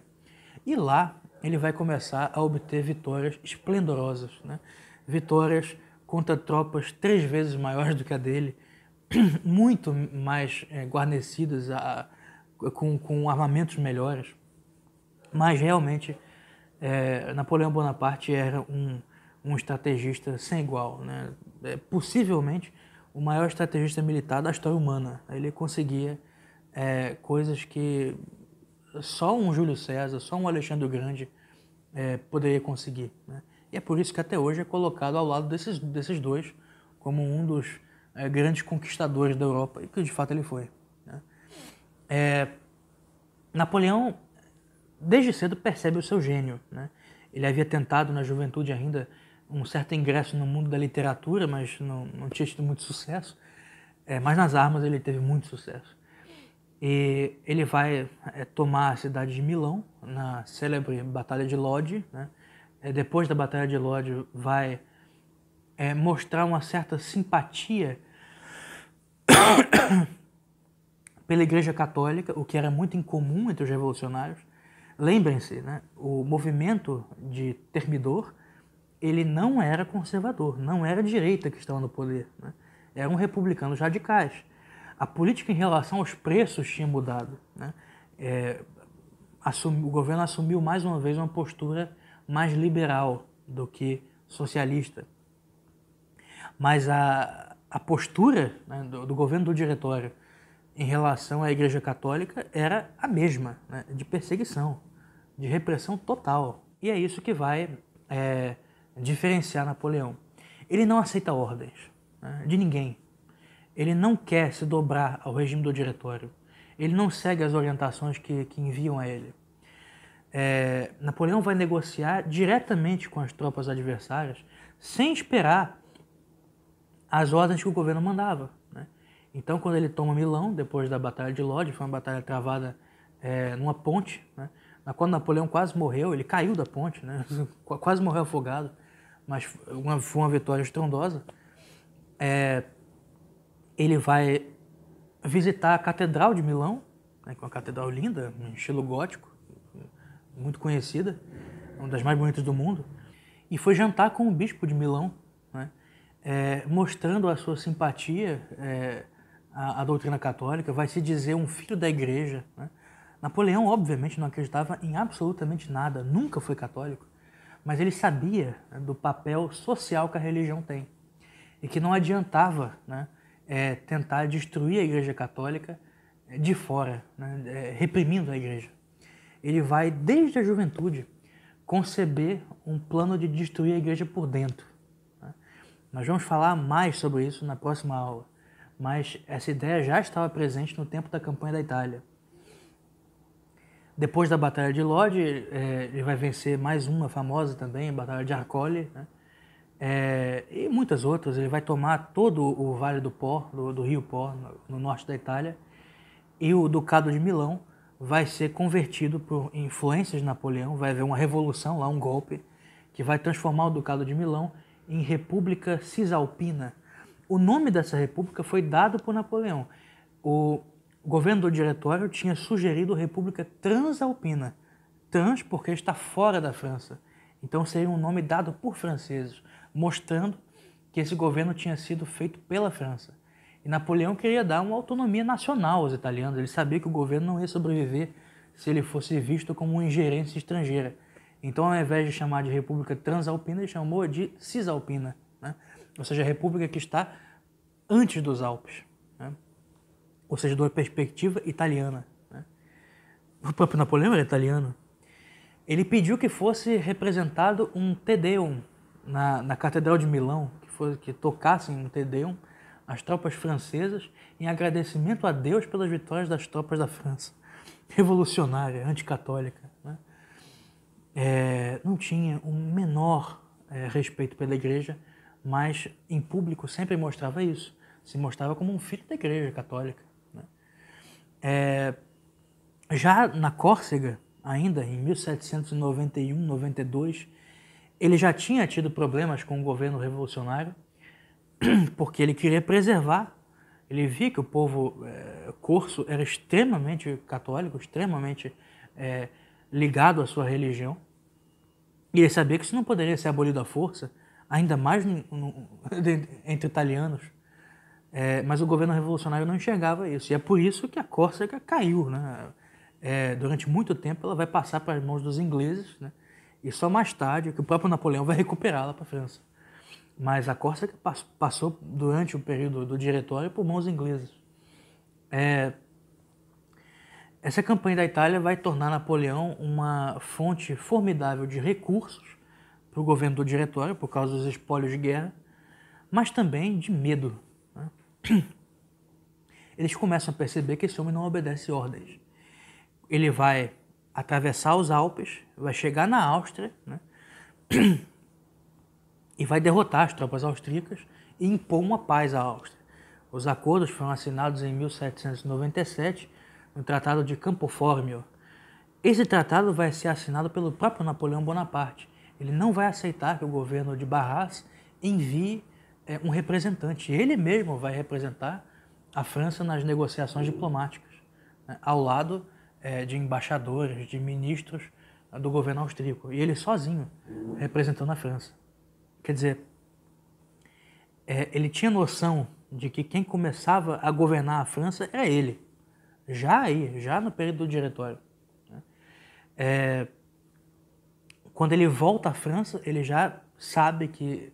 E lá ele vai começar a obter vitórias esplendorosas, né? vitórias contra tropas três vezes maiores do que a dele, muito mais é, guarnecidas, a, com, com armamentos melhores. Mas realmente, é, Napoleão Bonaparte era um, um estrategista sem igual. Né? É, possivelmente, o maior estrategista militar da história humana. Ele conseguia é, coisas que só um Júlio César, só um Alexandre Grande é, poderia conseguir. Né? E é por isso que até hoje é colocado ao lado desses, desses dois como um dos é, grandes conquistadores da Europa, e que de fato ele foi. Né? É, Napoleão, desde cedo, percebe o seu gênio. Né? Ele havia tentado na juventude ainda um certo ingresso no mundo da literatura, mas não, não tinha tido muito sucesso. É, mas nas armas ele teve muito sucesso. E ele vai é, tomar a cidade de Milão, na célebre Batalha de Lodi. Né? É, depois da Batalha de Lodi, vai é, mostrar uma certa simpatia pela Igreja Católica, o que era muito incomum entre os revolucionários. Lembrem-se, né? o movimento de Termidor ele não era conservador, não era direita que estava no poder. Né? Eram republicanos radicais a política em relação aos preços tinha mudado. Né? É, assumi, o governo assumiu mais uma vez uma postura mais liberal do que socialista. Mas a, a postura né, do, do, governo do diretório em relação à Igreja Católica era a mesma, né, de perseguição, de repressão total. E é isso que vai é, diferenciar Napoleão. Ele não aceita ordens né, de ninguém. Ele não quer se dobrar ao regime do diretório. Ele não segue as orientações que, que enviam a ele. É, Napoleão vai negociar diretamente com as tropas adversárias, sem esperar as ordens que o governo mandava. Né? Então, quando ele toma Milão, depois da Batalha de Lodi, foi uma batalha travada é, numa ponte, né? na qual Napoleão quase morreu, ele caiu da ponte, né? quase morreu afogado, mas uma, foi uma vitória estrondosa. É, ele vai visitar a Catedral de Milão, né, que é uma catedral linda, em estilo gótico, muito conhecida, uma das mais bonitas do mundo, e foi jantar com o bispo de Milão, né, é, mostrando a sua simpatia é, à, à, doutrina católica, vai se dizer um filho da igreja. Né. Napoleão, obviamente, não acreditava em absolutamente nada, nunca foi católico, mas ele sabia né, do papel social que a religião tem e que não adiantava né, é, tentar destruir a Igreja Católica é, de fora, né, é, reprimindo a Igreja. Ele vai, desde a juventude, conceber um plano de destruir a Igreja por dentro. Né? Nós vamos falar mais sobre isso na próxima aula, mas essa ideia já estava presente no tempo da campanha da Itália. Depois da Batalha de Lodi, é, ele vai vencer mais uma famosa também, a Batalha de Arcole, né? é, e muitas outras. Ele vai tomar todo o Vale do Pó, do, do Rio Pó, no, no, norte da Itália, e o Ducado de Milão vai ser convertido por influências de Napoleão. Vai haver uma revolução lá, um golpe, que vai transformar o Ducado de Milão em República Cisalpina. O nome dessa república foi dado por Napoleão. O governo do Diretório tinha sugerido República Transalpina. Trans porque está fora da França. Então seria um nome dado por franceses mostrando que esse governo tinha sido feito pela França. E Napoleão queria dar uma autonomia nacional aos italianos. Ele sabia que o governo não ia sobreviver se ele fosse visto como uma ingerência estrangeira. Então, ao invés de chamar de República Transalpina, ele chamou de Cisalpina, né? ou seja, a república que está antes dos Alpes, né? ou seja, de uma perspectiva italiana. Né? O próprio Napoleão era italiano. Ele pediu que fosse representado um Te Deum, na, na Catedral de Milão, que, foi, que tocassem um Tedeum as tropas francesas em agradecimento a Deus pelas vitórias das tropas da França, revolucionária, anticatólica. Né? É, não tinha o um menor é, respeito pela igreja, mas em público sempre mostrava isso. Se mostrava como um filho da igreja católica. Né? É, já na Córcega, ainda em 1791, 92, ele já tinha tido problemas com o governo revolucionário, porque ele queria preservar. Ele via que o povo é, eh, corso era extremamente católico, extremamente é, ligado à sua religião. E ele sabia que isso não poderia ser abolido à força, ainda mais no, no, entre italianos. É, mas o governo revolucionário não enxergava isso. E é por isso que a Córcega caiu. Né? É, durante muito tempo ela vai passar para as mãos dos ingleses, né? E só mais tarde que o próprio Napoleão vai recuperá-la para a França. Mas a Córcega passou durante o período do diretório por mãos inglesas. É... Essa campanha da Itália vai tornar Napoleão uma fonte formidável de recursos para o governo do diretório, por causa dos espólios de guerra, mas também de medo. Né? Eles começam a perceber que esse homem não obedece ordens. Ele vai atravessar os Alpes, vai chegar na Áustria né? e vai derrotar as tropas austríacas e impor uma paz à Áustria. Os acordos foram assinados em 1797 no Tratado de Campoformio. Esse tratado vai ser assinado pelo próprio Napoleão Bonaparte. Ele não vai aceitar que o governo de Barras envie é, um representante. Ele mesmo vai representar a França nas negociações diplomáticas, né? ao lado é, de embaixadores, de ministros do governo austríaco. E ele sozinho, representando a França. Quer dizer, é, ele tinha noção de que quem começava a governar a França era ele. Já aí, já no período do diretório. Né? É, quando ele volta à França, ele já sabe que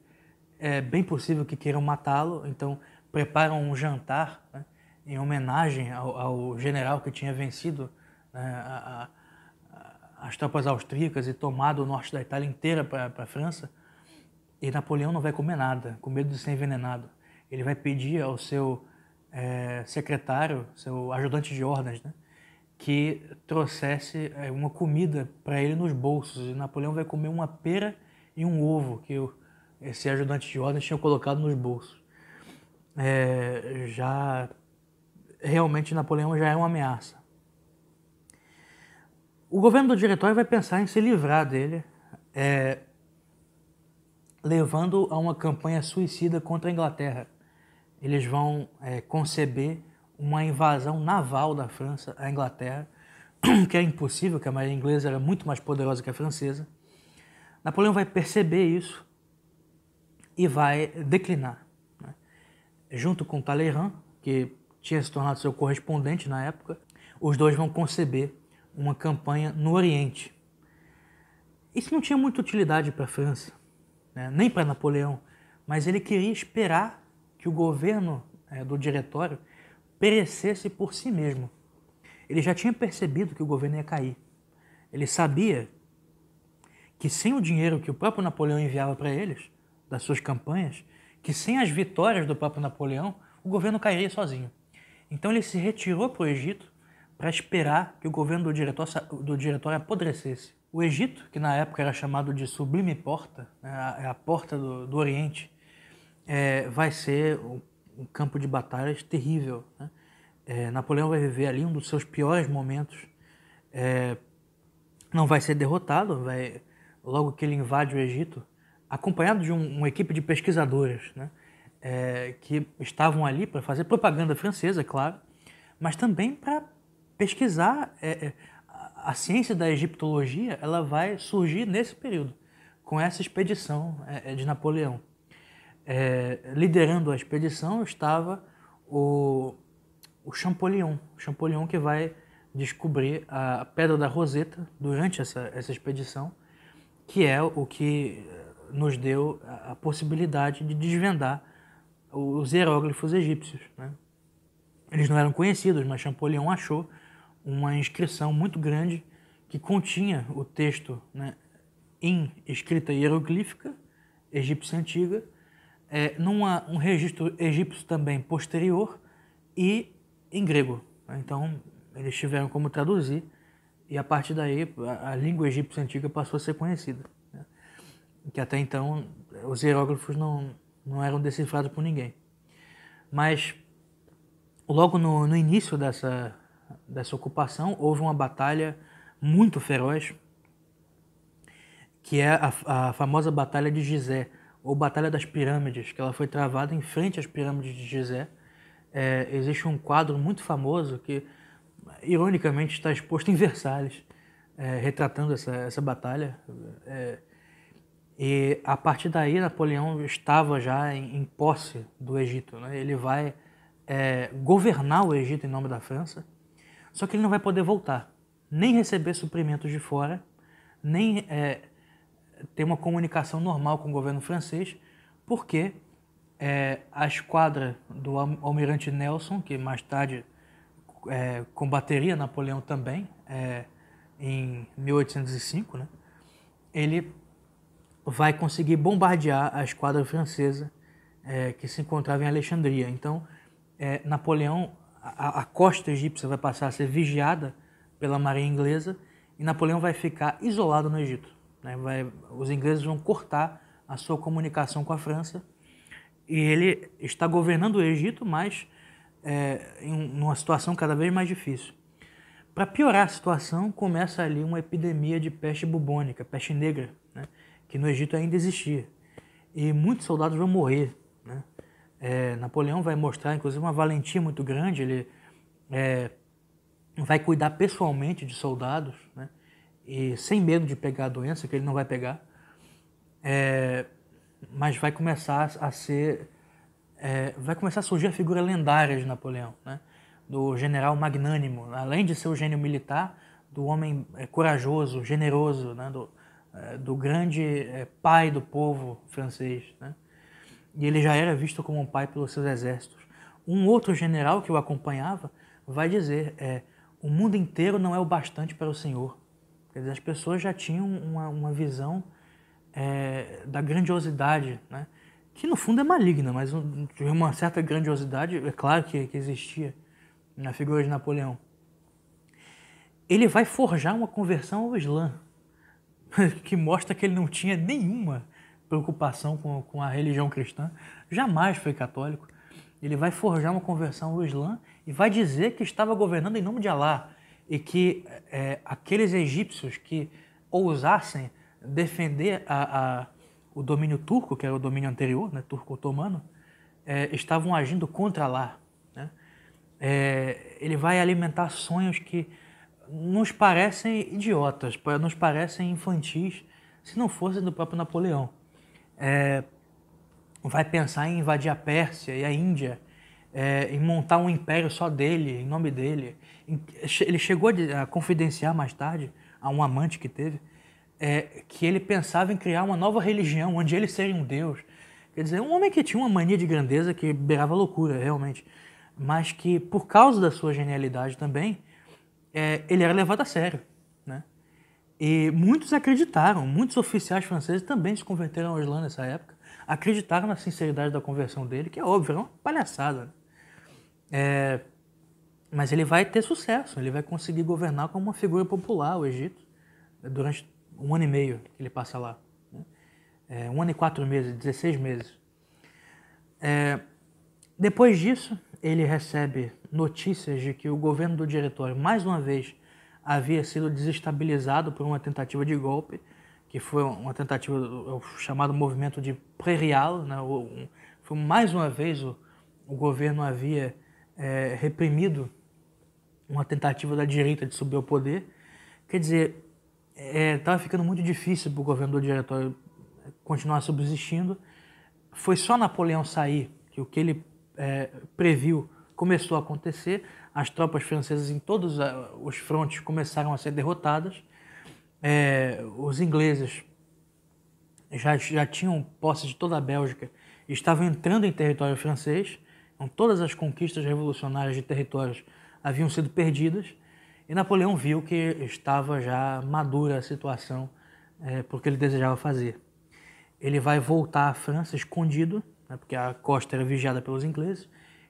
é bem possível que queiram matá-lo, então preparam um jantar né, em homenagem ao, ao, general que tinha vencido né, a, a, as tropas austríacas e tomado o norte da Itália inteira para a França. E Napoleão não vai comer nada, com medo de ser envenenado. Ele vai pedir ao seu é, secretário, seu ajudante de ordens, né, que trouxesse é, uma comida para ele nos bolsos. E Napoleão vai comer uma pera e um ovo que o, esse ajudante de ordens tinha colocado nos bolsos. É, já realmente Napoleão já é uma ameaça. O governo do diretório vai pensar em se livrar dele, é, levando a uma campanha suicida contra a Inglaterra. Eles vão é, conceber uma invasão naval da França à Inglaterra, que era é impossível, que a marinha inglesa era muito mais poderosa que a francesa. Napoleão vai perceber isso e vai declinar. Né? Junto com Talleyrand, que tinha se tornado seu correspondente na época, os dois vão conceber uma campanha no Oriente. Isso não tinha muita utilidade para a França, né? nem para Napoleão, mas ele queria esperar que o governo é, do diretório perecesse por si mesmo. Ele já tinha percebido que o governo ia cair. Ele sabia que sem o dinheiro que o próprio Napoleão enviava para eles, das suas campanhas, que sem as vitórias do próprio Napoleão, o governo cairia sozinho. Então ele se retirou para o Egito para esperar que o governo do diretor, do diretório apodrecesse. O Egito, que na época era chamado de Sublime Porta, né, a, é a porta do, do Oriente, é, vai ser um, um, campo de batalhas terrível. Né? É, Napoleão vai viver ali um dos seus piores momentos. É, não vai ser derrotado, vai, logo que ele invade o Egito, acompanhado de um, uma equipe de pesquisadores né? É, que estavam ali para fazer propaganda francesa, é claro, mas também para pesquisar é, é, a ciência da egiptologia ela vai surgir nesse período, com essa expedição é, é, de Napoleão. É, liderando a expedição estava o, o Champollion, Champollion que vai descobrir a Pedra da Roseta durante essa, essa expedição, que é o que nos deu a possibilidade de desvendar os hieróglifos egípcios. Né? Eles não eram conhecidos, mas Champollion achou uma inscrição muito grande que continha o texto né, em escrita hieroglífica egípcia antiga, é, num um registro egípcio também posterior e em grego. Né. Então, eles tiveram como traduzir e a partir daí a, a língua egípcia antiga passou a ser conhecida. Né? Que até então os hieróglifos não, não eram decifrados por ninguém. Mas logo no, no início dessa dessa ocupação, houve uma batalha muito feroz, que é a, a famosa Batalha de Gizé, ou Batalha das Pirâmides, que ela foi travada em frente às Pirâmides de Gizé. É, existe um quadro muito famoso que, ironicamente, está exposto em Versalhes, é, retratando essa, essa batalha. É, e a partir daí, Napoleão estava já em, em posse do Egito. Né? Ele vai é, governar o Egito em nome da França só que ele não vai poder voltar, nem receber suprimentos de fora, nem é, ter uma comunicação normal com o governo francês, porque é, a esquadra do almirante Nelson, que mais tarde é, combateria Napoleão também, é, em 1805, né, ele vai conseguir bombardear a esquadra francesa é, que se encontrava em Alexandria. Então, é, Napoleão a, a costa egípcia vai passar a ser vigiada pela marinha inglesa e Napoleão vai ficar isolado no Egito. Né? Vai, os ingleses vão cortar a sua comunicação com a França e ele está governando o Egito, mas é, em uma situação cada vez mais difícil. Para piorar a situação, começa ali uma epidemia de peste bubônica, peste negra, né? que no Egito ainda existia. E muitos soldados vão morrer. Né? É, Napoleão vai mostrar, inclusive, uma valentia muito grande. Ele é, vai cuidar pessoalmente de soldados, né? E sem medo de pegar a doença, que ele não vai pegar, é, mas vai começar a ser, é, vai começar a surgir a figura lendária de Napoleão, né? Do general magnânimo, além de ser o gênio militar, do homem é, corajoso, generoso, né? Do, é, do grande é, pai do povo francês, né? e ele já era visto como um pai pelos seus exércitos. Um outro general que o acompanhava vai dizer: é, o mundo inteiro não é o bastante para o Senhor. Quer dizer, as pessoas já tinham uma, uma visão é, da grandiosidade, né? que no fundo é maligna, mas um, uma certa grandiosidade, é claro que, que existia na figura de Napoleão. Ele vai forjar uma conversão ao Islã, que mostra que ele não tinha nenhuma preocupação com, com a religião cristã, jamais foi católico. Ele vai forjar uma conversão ao Islã e vai dizer que estava governando em nome de Alá e que é, aqueles egípcios que ousassem defender a, a, o domínio turco, que era o domínio anterior, né, turco-otomano, é, estavam agindo contra lá. Né? É, ele vai alimentar sonhos que nos parecem idiotas, nos parecem infantis, se não fossem do próprio Napoleão é, vai pensar em invadir a Pérsia e a Índia, é, em montar um império só dele, em nome dele. Ele chegou a confidenciar mais tarde a um amante que teve é, que ele pensava em criar uma nova religião onde ele seria um deus. Quer dizer, um homem que tinha uma mania de grandeza que beirava loucura, realmente, mas que por causa da sua genialidade também, é, ele era levado a sério. E muitos acreditaram, muitos oficiais franceses também se converteram ao Islã nessa época, acreditaram na sinceridade da conversão dele, que é óbvio, é uma palhaçada. Né? É, mas ele vai ter sucesso, ele vai conseguir governar como uma figura popular o Egito durante um ano e meio que ele passa lá. Né? É, um ano e quatro meses, 16 meses. É, depois disso, ele recebe notícias de que o governo do diretório, mais uma vez, havia sido desestabilizado por uma tentativa de golpe, que foi uma tentativa do é chamado movimento de pré-real. Né? Foi mais uma vez o, o governo havia é, reprimido uma tentativa da direita de subir ao poder. Quer dizer, estava é, ficando muito difícil para o governo do diretório continuar subsistindo. Foi só Napoleão sair que o que ele é, previu começou a acontecer as tropas francesas em todos eh, os frontes começaram a ser derrotadas. É, os ingleses já, já tinham posse de toda a Bélgica e estavam entrando em território francês. Então, todas as conquistas revolucionárias de territórios haviam sido perdidas. E Napoleão viu que estava já madura a situação é, porque ele desejava fazer. Ele vai voltar à França escondido, né, porque a costa era vigiada pelos ingleses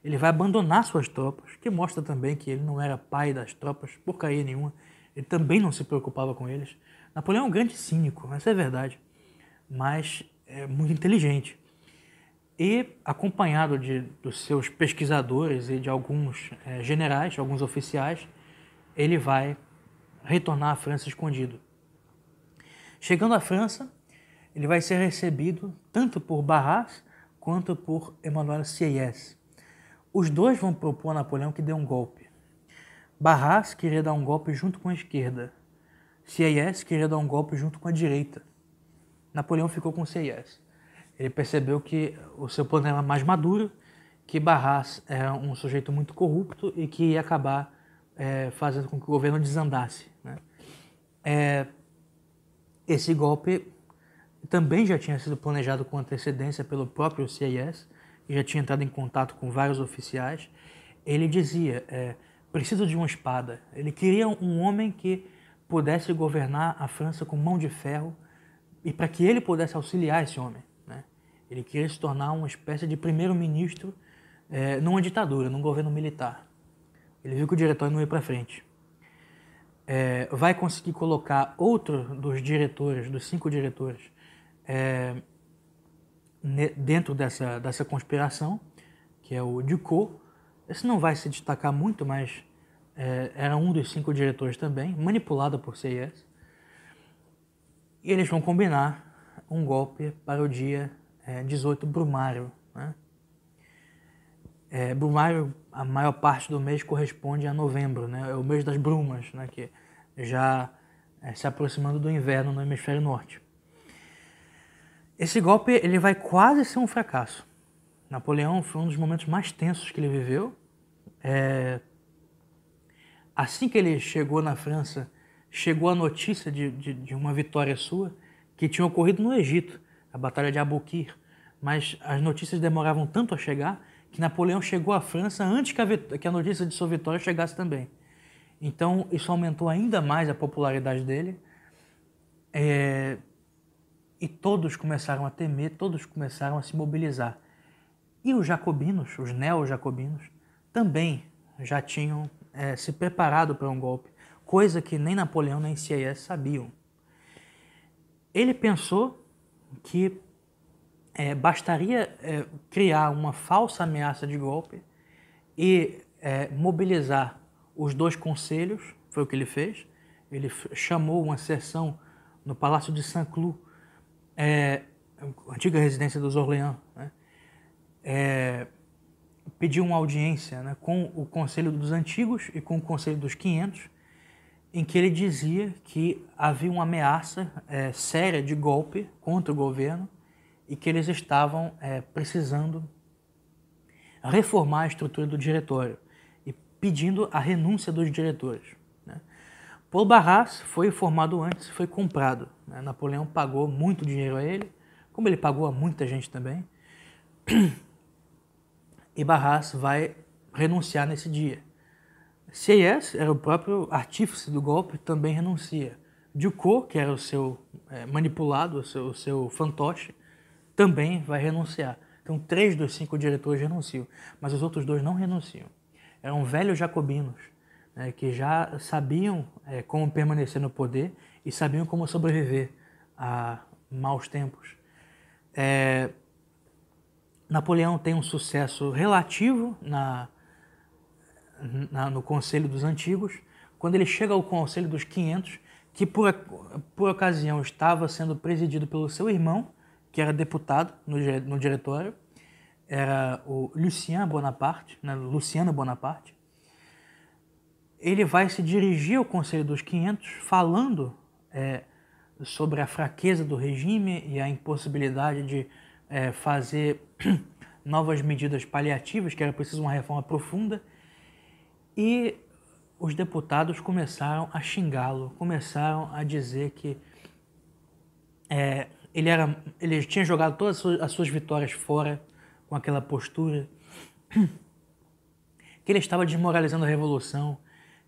ele vai abandonar suas tropas, que mostra também que ele não era pai das tropas, cair nenhuma. Ele também não se preocupava com eles. Napoleão é um grande cínico, essa é verdade, mas é muito inteligente. E acompanhado de, dos seus pesquisadores e de alguns é, generais, alguns oficiais, ele vai retornar à França escondido. Chegando à França, ele vai ser recebido tanto por Barras quanto por Emmanuel Sieyès. Os dois vão propor a Napoleão que dê um golpe. Barras queria dar um golpe junto com a esquerda. CIS queria dar um golpe junto com a direita. Napoleão ficou com CIS. Ele percebeu que o seu plano era mais maduro, que Barras era um sujeito muito corrupto e que ia acabar é, fazendo com que o governo desandasse. Né? É, esse golpe também já tinha sido planejado com antecedência pelo próprio CIS e já tinha entrado em contato com vários oficiais, ele dizia: é, preciso de uma espada. Ele queria um homem que pudesse governar a França com mão de ferro e para que ele pudesse auxiliar esse homem. Né? Ele queria se tornar uma espécie de primeiro-ministro é, numa ditadura, num governo militar. Ele viu que o diretório não ia para frente. É, vai conseguir colocar outro dos diretores, dos cinco diretores, é, dentro dessa, dessa conspiração, que é o Ducot. Esse não vai se destacar muito, mas é, era um dos cinco diretores também, manipulado por CIS. E eles vão combinar um golpe para o dia é, 18 Brumário. Né? É, Brumário, a maior parte do mês corresponde a novembro, né? é o mês das brumas, né? que já é, se aproximando do inverno no hemisfério norte. Esse golpe ele vai quase ser um fracasso. Napoleão foi um dos momentos mais tensos que ele viveu. É... Assim que ele chegou na França, chegou a notícia de, de, de, uma vitória sua que tinha ocorrido no Egito, a Batalha de Aboukir. Mas as notícias demoravam tanto a chegar que Napoleão chegou à França antes que a, que a notícia de sua vitória chegasse também. Então isso aumentou ainda mais a popularidade dele. É, e todos começaram a temer, todos começaram a se mobilizar. E os jacobinos, os neo-jacobinos, também já tinham é, se preparado para um golpe, coisa que nem Napoleão nem CIS sabiam. Ele pensou que é, bastaria é, criar uma falsa ameaça de golpe e é, mobilizar os dois conselhos, foi o que ele fez. Ele chamou uma sessão no Palácio de Saint-Cloud é, antiga residência dos Orleans, né, é, pediu uma audiência né, com o Conselho dos Antigos e com o Conselho dos 500, em que ele dizia que havia uma ameaça é, séria de golpe contra o governo e que eles estavam é, precisando reformar a estrutura do diretório e pedindo a renúncia dos diretores. O Barras foi formado antes, foi comprado. Né? Napoleão pagou muito dinheiro a ele, como ele pagou a muita gente também. E Barras vai renunciar nesse dia. Seyes era o próprio artífice do golpe, também renuncia. Ducot, que era o seu é, manipulado, o seu, o seu fantoche, também vai renunciar. Então, três dos cinco diretores renunciam, mas os outros dois não renunciam. Eram velhos jacobinos né, que já sabiam é, como permanecer no poder e sabiam como sobreviver a maus tempos. É, Napoleão tem um sucesso relativo na, na, no Conselho dos Antigos. Quando ele chega ao Conselho dos 500, que por, por ocasião estava sendo presidido pelo seu irmão, que era deputado no, no diretório, era o Lucien Bonaparte, né, Luciano Bonaparte, ele vai se dirigir ao Conselho dos 500 falando é, sobre a fraqueza do regime e a impossibilidade de é, fazer novas medidas paliativas, que era preciso uma reforma profunda, e os deputados começaram a xingá-lo, começaram a dizer que é, ele, era, ele tinha jogado todas as suas vitórias fora com aquela postura, que ele estava desmoralizando a revolução,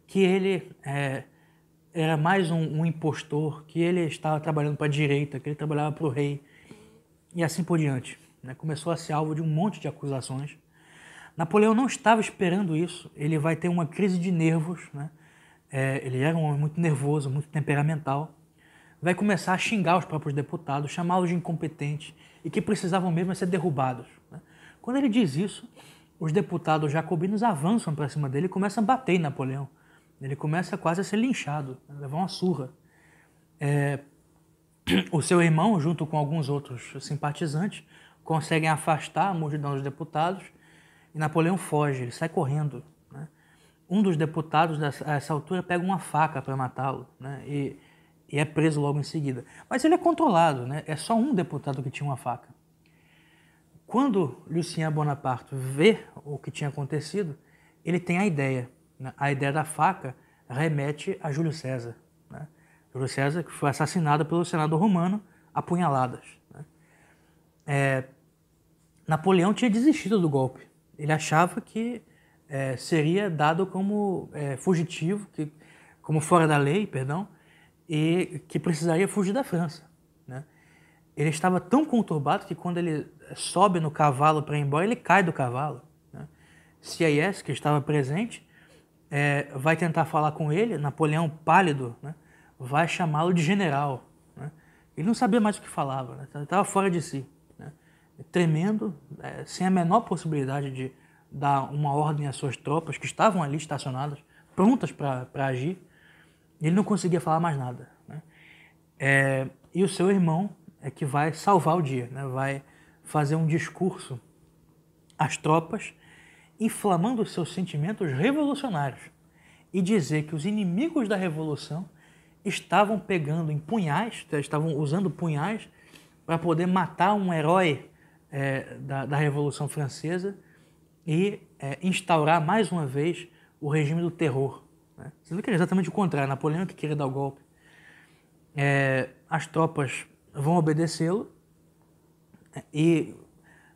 que ele é, era mais um, um, impostor, que ele estava trabalhando para a direita, que ele trabalhava para o rei e assim por diante. Né? Começou a ser alvo de um monte de acusações. Napoleão não estava esperando isso, ele vai ter uma crise de nervos, né? É, ele era um homem muito nervoso, muito temperamental, vai começar a xingar os próprios deputados, chamá-los de incompetentes e que precisavam mesmo é ser derrubados. Né? Quando ele diz isso, os deputados jacobinos avançam para cima dele e começam a bater em Napoleão. Ele começa quase a ser linchado, né, a levar uma surra. É, o seu irmão, junto com alguns outros simpatizantes, conseguem afastar a multidão dos deputados e Napoleão foge, ele sai correndo. Né? Um dos deputados, a essa altura, pega uma faca para matá-lo né? e, e, é preso logo em seguida. Mas ele é controlado, né? é só um deputado que tinha uma faca. Quando Lucien Bonaparte vê o que tinha acontecido, ele tem a ideia né? a ideia da faca remete a Júlio César. Né? Júlio César que foi assassinado pelo Senado romano a punhaladas. Né? É, Napoleão tinha desistido do golpe. Ele achava que é, seria dado como é, fugitivo, que, como fora da lei, perdão, e que precisaria fugir da França. Né? Ele estava tão conturbado que quando ele sobe no cavalo para ir embora, ele cai do cavalo. Né? CIS, que estava presente, é, vai tentar falar com ele, Napoleão pálido, né, vai chamá-lo de general. Né? Ele não sabia mais o que falava, né? estava fora de si. Né? É tremendo, é, sem a menor possibilidade de dar uma ordem às suas tropas, que estavam ali estacionadas, prontas para agir. Ele não conseguia falar mais nada. Né? É, e o seu irmão é que vai salvar o dia, né? vai fazer um discurso às tropas inflamando seus sentimentos revolucionários e dizer que os inimigos da revolução estavam pegando em punhais, tá, estavam usando punhais para poder matar um herói é, da, da, Revolução Francesa e é, instaurar mais uma vez o regime do terror. Né? Você vê que era é exatamente o contrário, Napoleão que queria dar o golpe. É, as tropas vão obedecê-lo né, e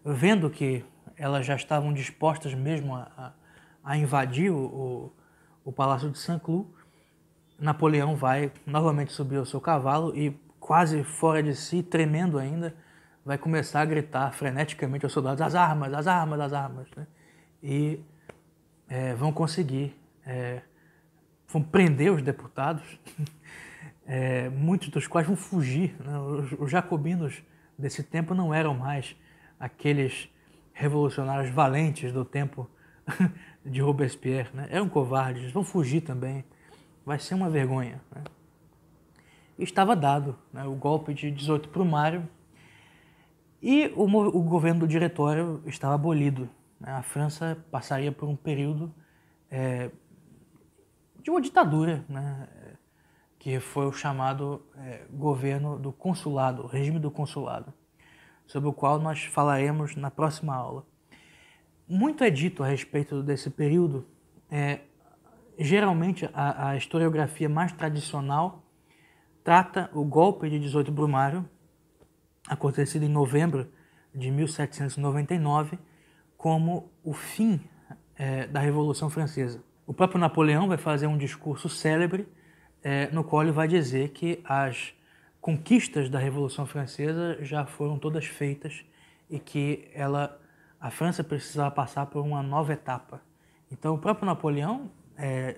vendo que elas já estavam dispostas mesmo a, a, a invadir o, o, o, Palácio de Saint-Cloud, Napoleão vai novamente subir ao seu cavalo e, quase fora de si, tremendo ainda, vai começar a gritar freneticamente aos soldados: as armas, as armas, as armas. Né? E é, vão conseguir, é, vão prender os deputados, é, muitos dos quais vão fugir. Né? Os, os jacobinos desse tempo não eram mais aqueles revolucionários valentes do tempo de Robespierre, né? eram covardes, vão fugir também, vai ser uma vergonha. Né? Estava dado né? o golpe de 18 para o mário e o, o governo do diretório estava abolido. Né? A França passaria por um período é, de uma ditadura, né? que foi o chamado é, governo do consulado, regime do consulado sobre o qual nós falaremos na próxima aula. Muito é dito a respeito desse período. É, geralmente, a, a historiografia mais tradicional trata o golpe de 18 Brumário, acontecido em novembro de 1799, como o fim é, da Revolução Francesa. O próprio Napoleão vai fazer um discurso célebre é, no qual ele vai dizer que as conquistas da Revolução Francesa já foram todas feitas e que ela, a França precisava passar por uma nova etapa. Então, o próprio Napoleão é,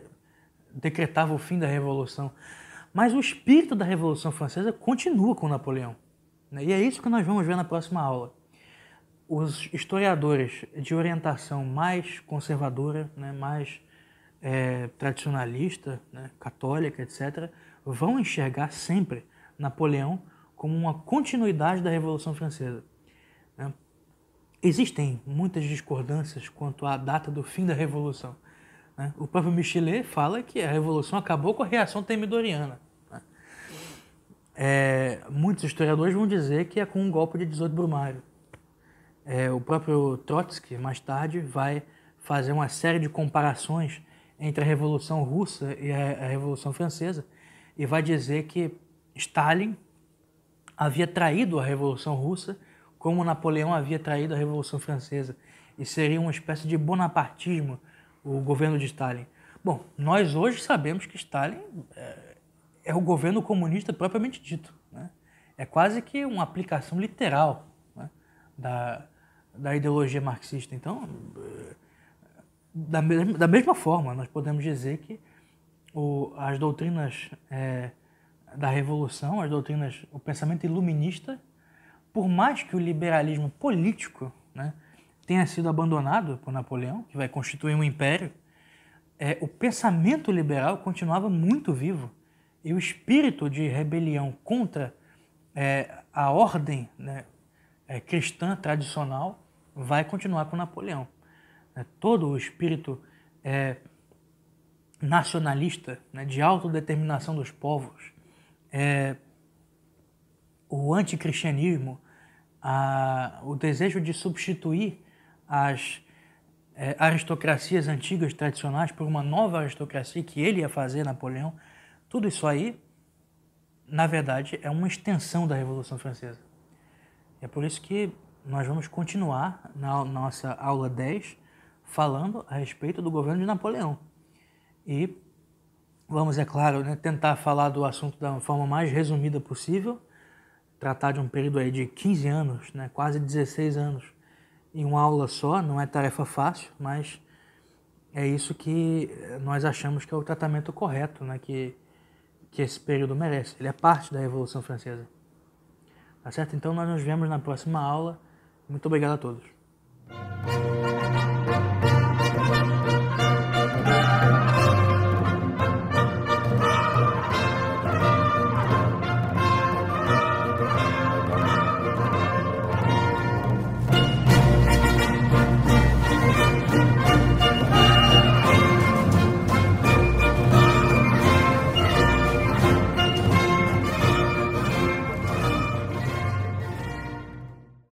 decretava o fim da Revolução, mas o espírito da Revolução Francesa continua com Napoleão. Né? E é isso que nós vamos ver na próxima aula. Os historiadores de orientação mais conservadora, né, mais é, tradicionalista, né, católica, etc., vão enxergar sempre Napoleão como uma continuidade da Revolução Francesa. Né? Existem muitas discordâncias quanto à data do fim da Revolução. Né? O próprio Michelet fala que a Revolução acabou com a reação temidoriana. Né? É, muitos historiadores vão dizer que é com um golpe de 18 Brumário. É, o próprio Trotsky, mais tarde, vai fazer uma série de comparações entre a Revolução Russa e a Revolução Francesa e vai dizer que Stalin havia traído a Revolução Russa, como Napoleão havia traído a Revolução Francesa, e seria uma espécie de bonapartismo o governo de Stalin. Bom, nós hoje sabemos que Stalin eh, é, o governo comunista propriamente dito. Né? É quase que uma aplicação literal né? da, da ideologia marxista. Então, eh, da, da mesma forma, nós podemos dizer que o, as doutrinas. É, da Revolução, as doutrinas, o pensamento iluminista, por mais que o liberalismo político né, tenha sido abandonado por Napoleão, que vai constituir um império, é, o pensamento liberal continuava muito vivo e o espírito de rebelião contra é, a ordem né, é, cristã tradicional vai continuar com Napoleão. É, todo o espírito é, nacionalista, né, de autodeterminação dos povos, é, o anticristianismo, a, o desejo de substituir as é, aristocracias antigas tradicionais por uma nova aristocracia que ele ia fazer, Napoleão, tudo isso aí, na verdade, é uma extensão da Revolução Francesa. É por isso que nós vamos continuar na nossa aula 10 falando a respeito do governo de Napoleão. E Vamos, é claro, né, tentar falar do assunto da forma mais resumida possível, tratar de um período aí de 15 anos, né, quase 16 anos, em uma aula só, não é tarefa fácil, mas é isso que nós achamos que é o tratamento correto né, que, que esse período merece. Ele é parte da Revolução Francesa. Tá certo? Então nós nos vemos na próxima aula. Muito obrigado a todos.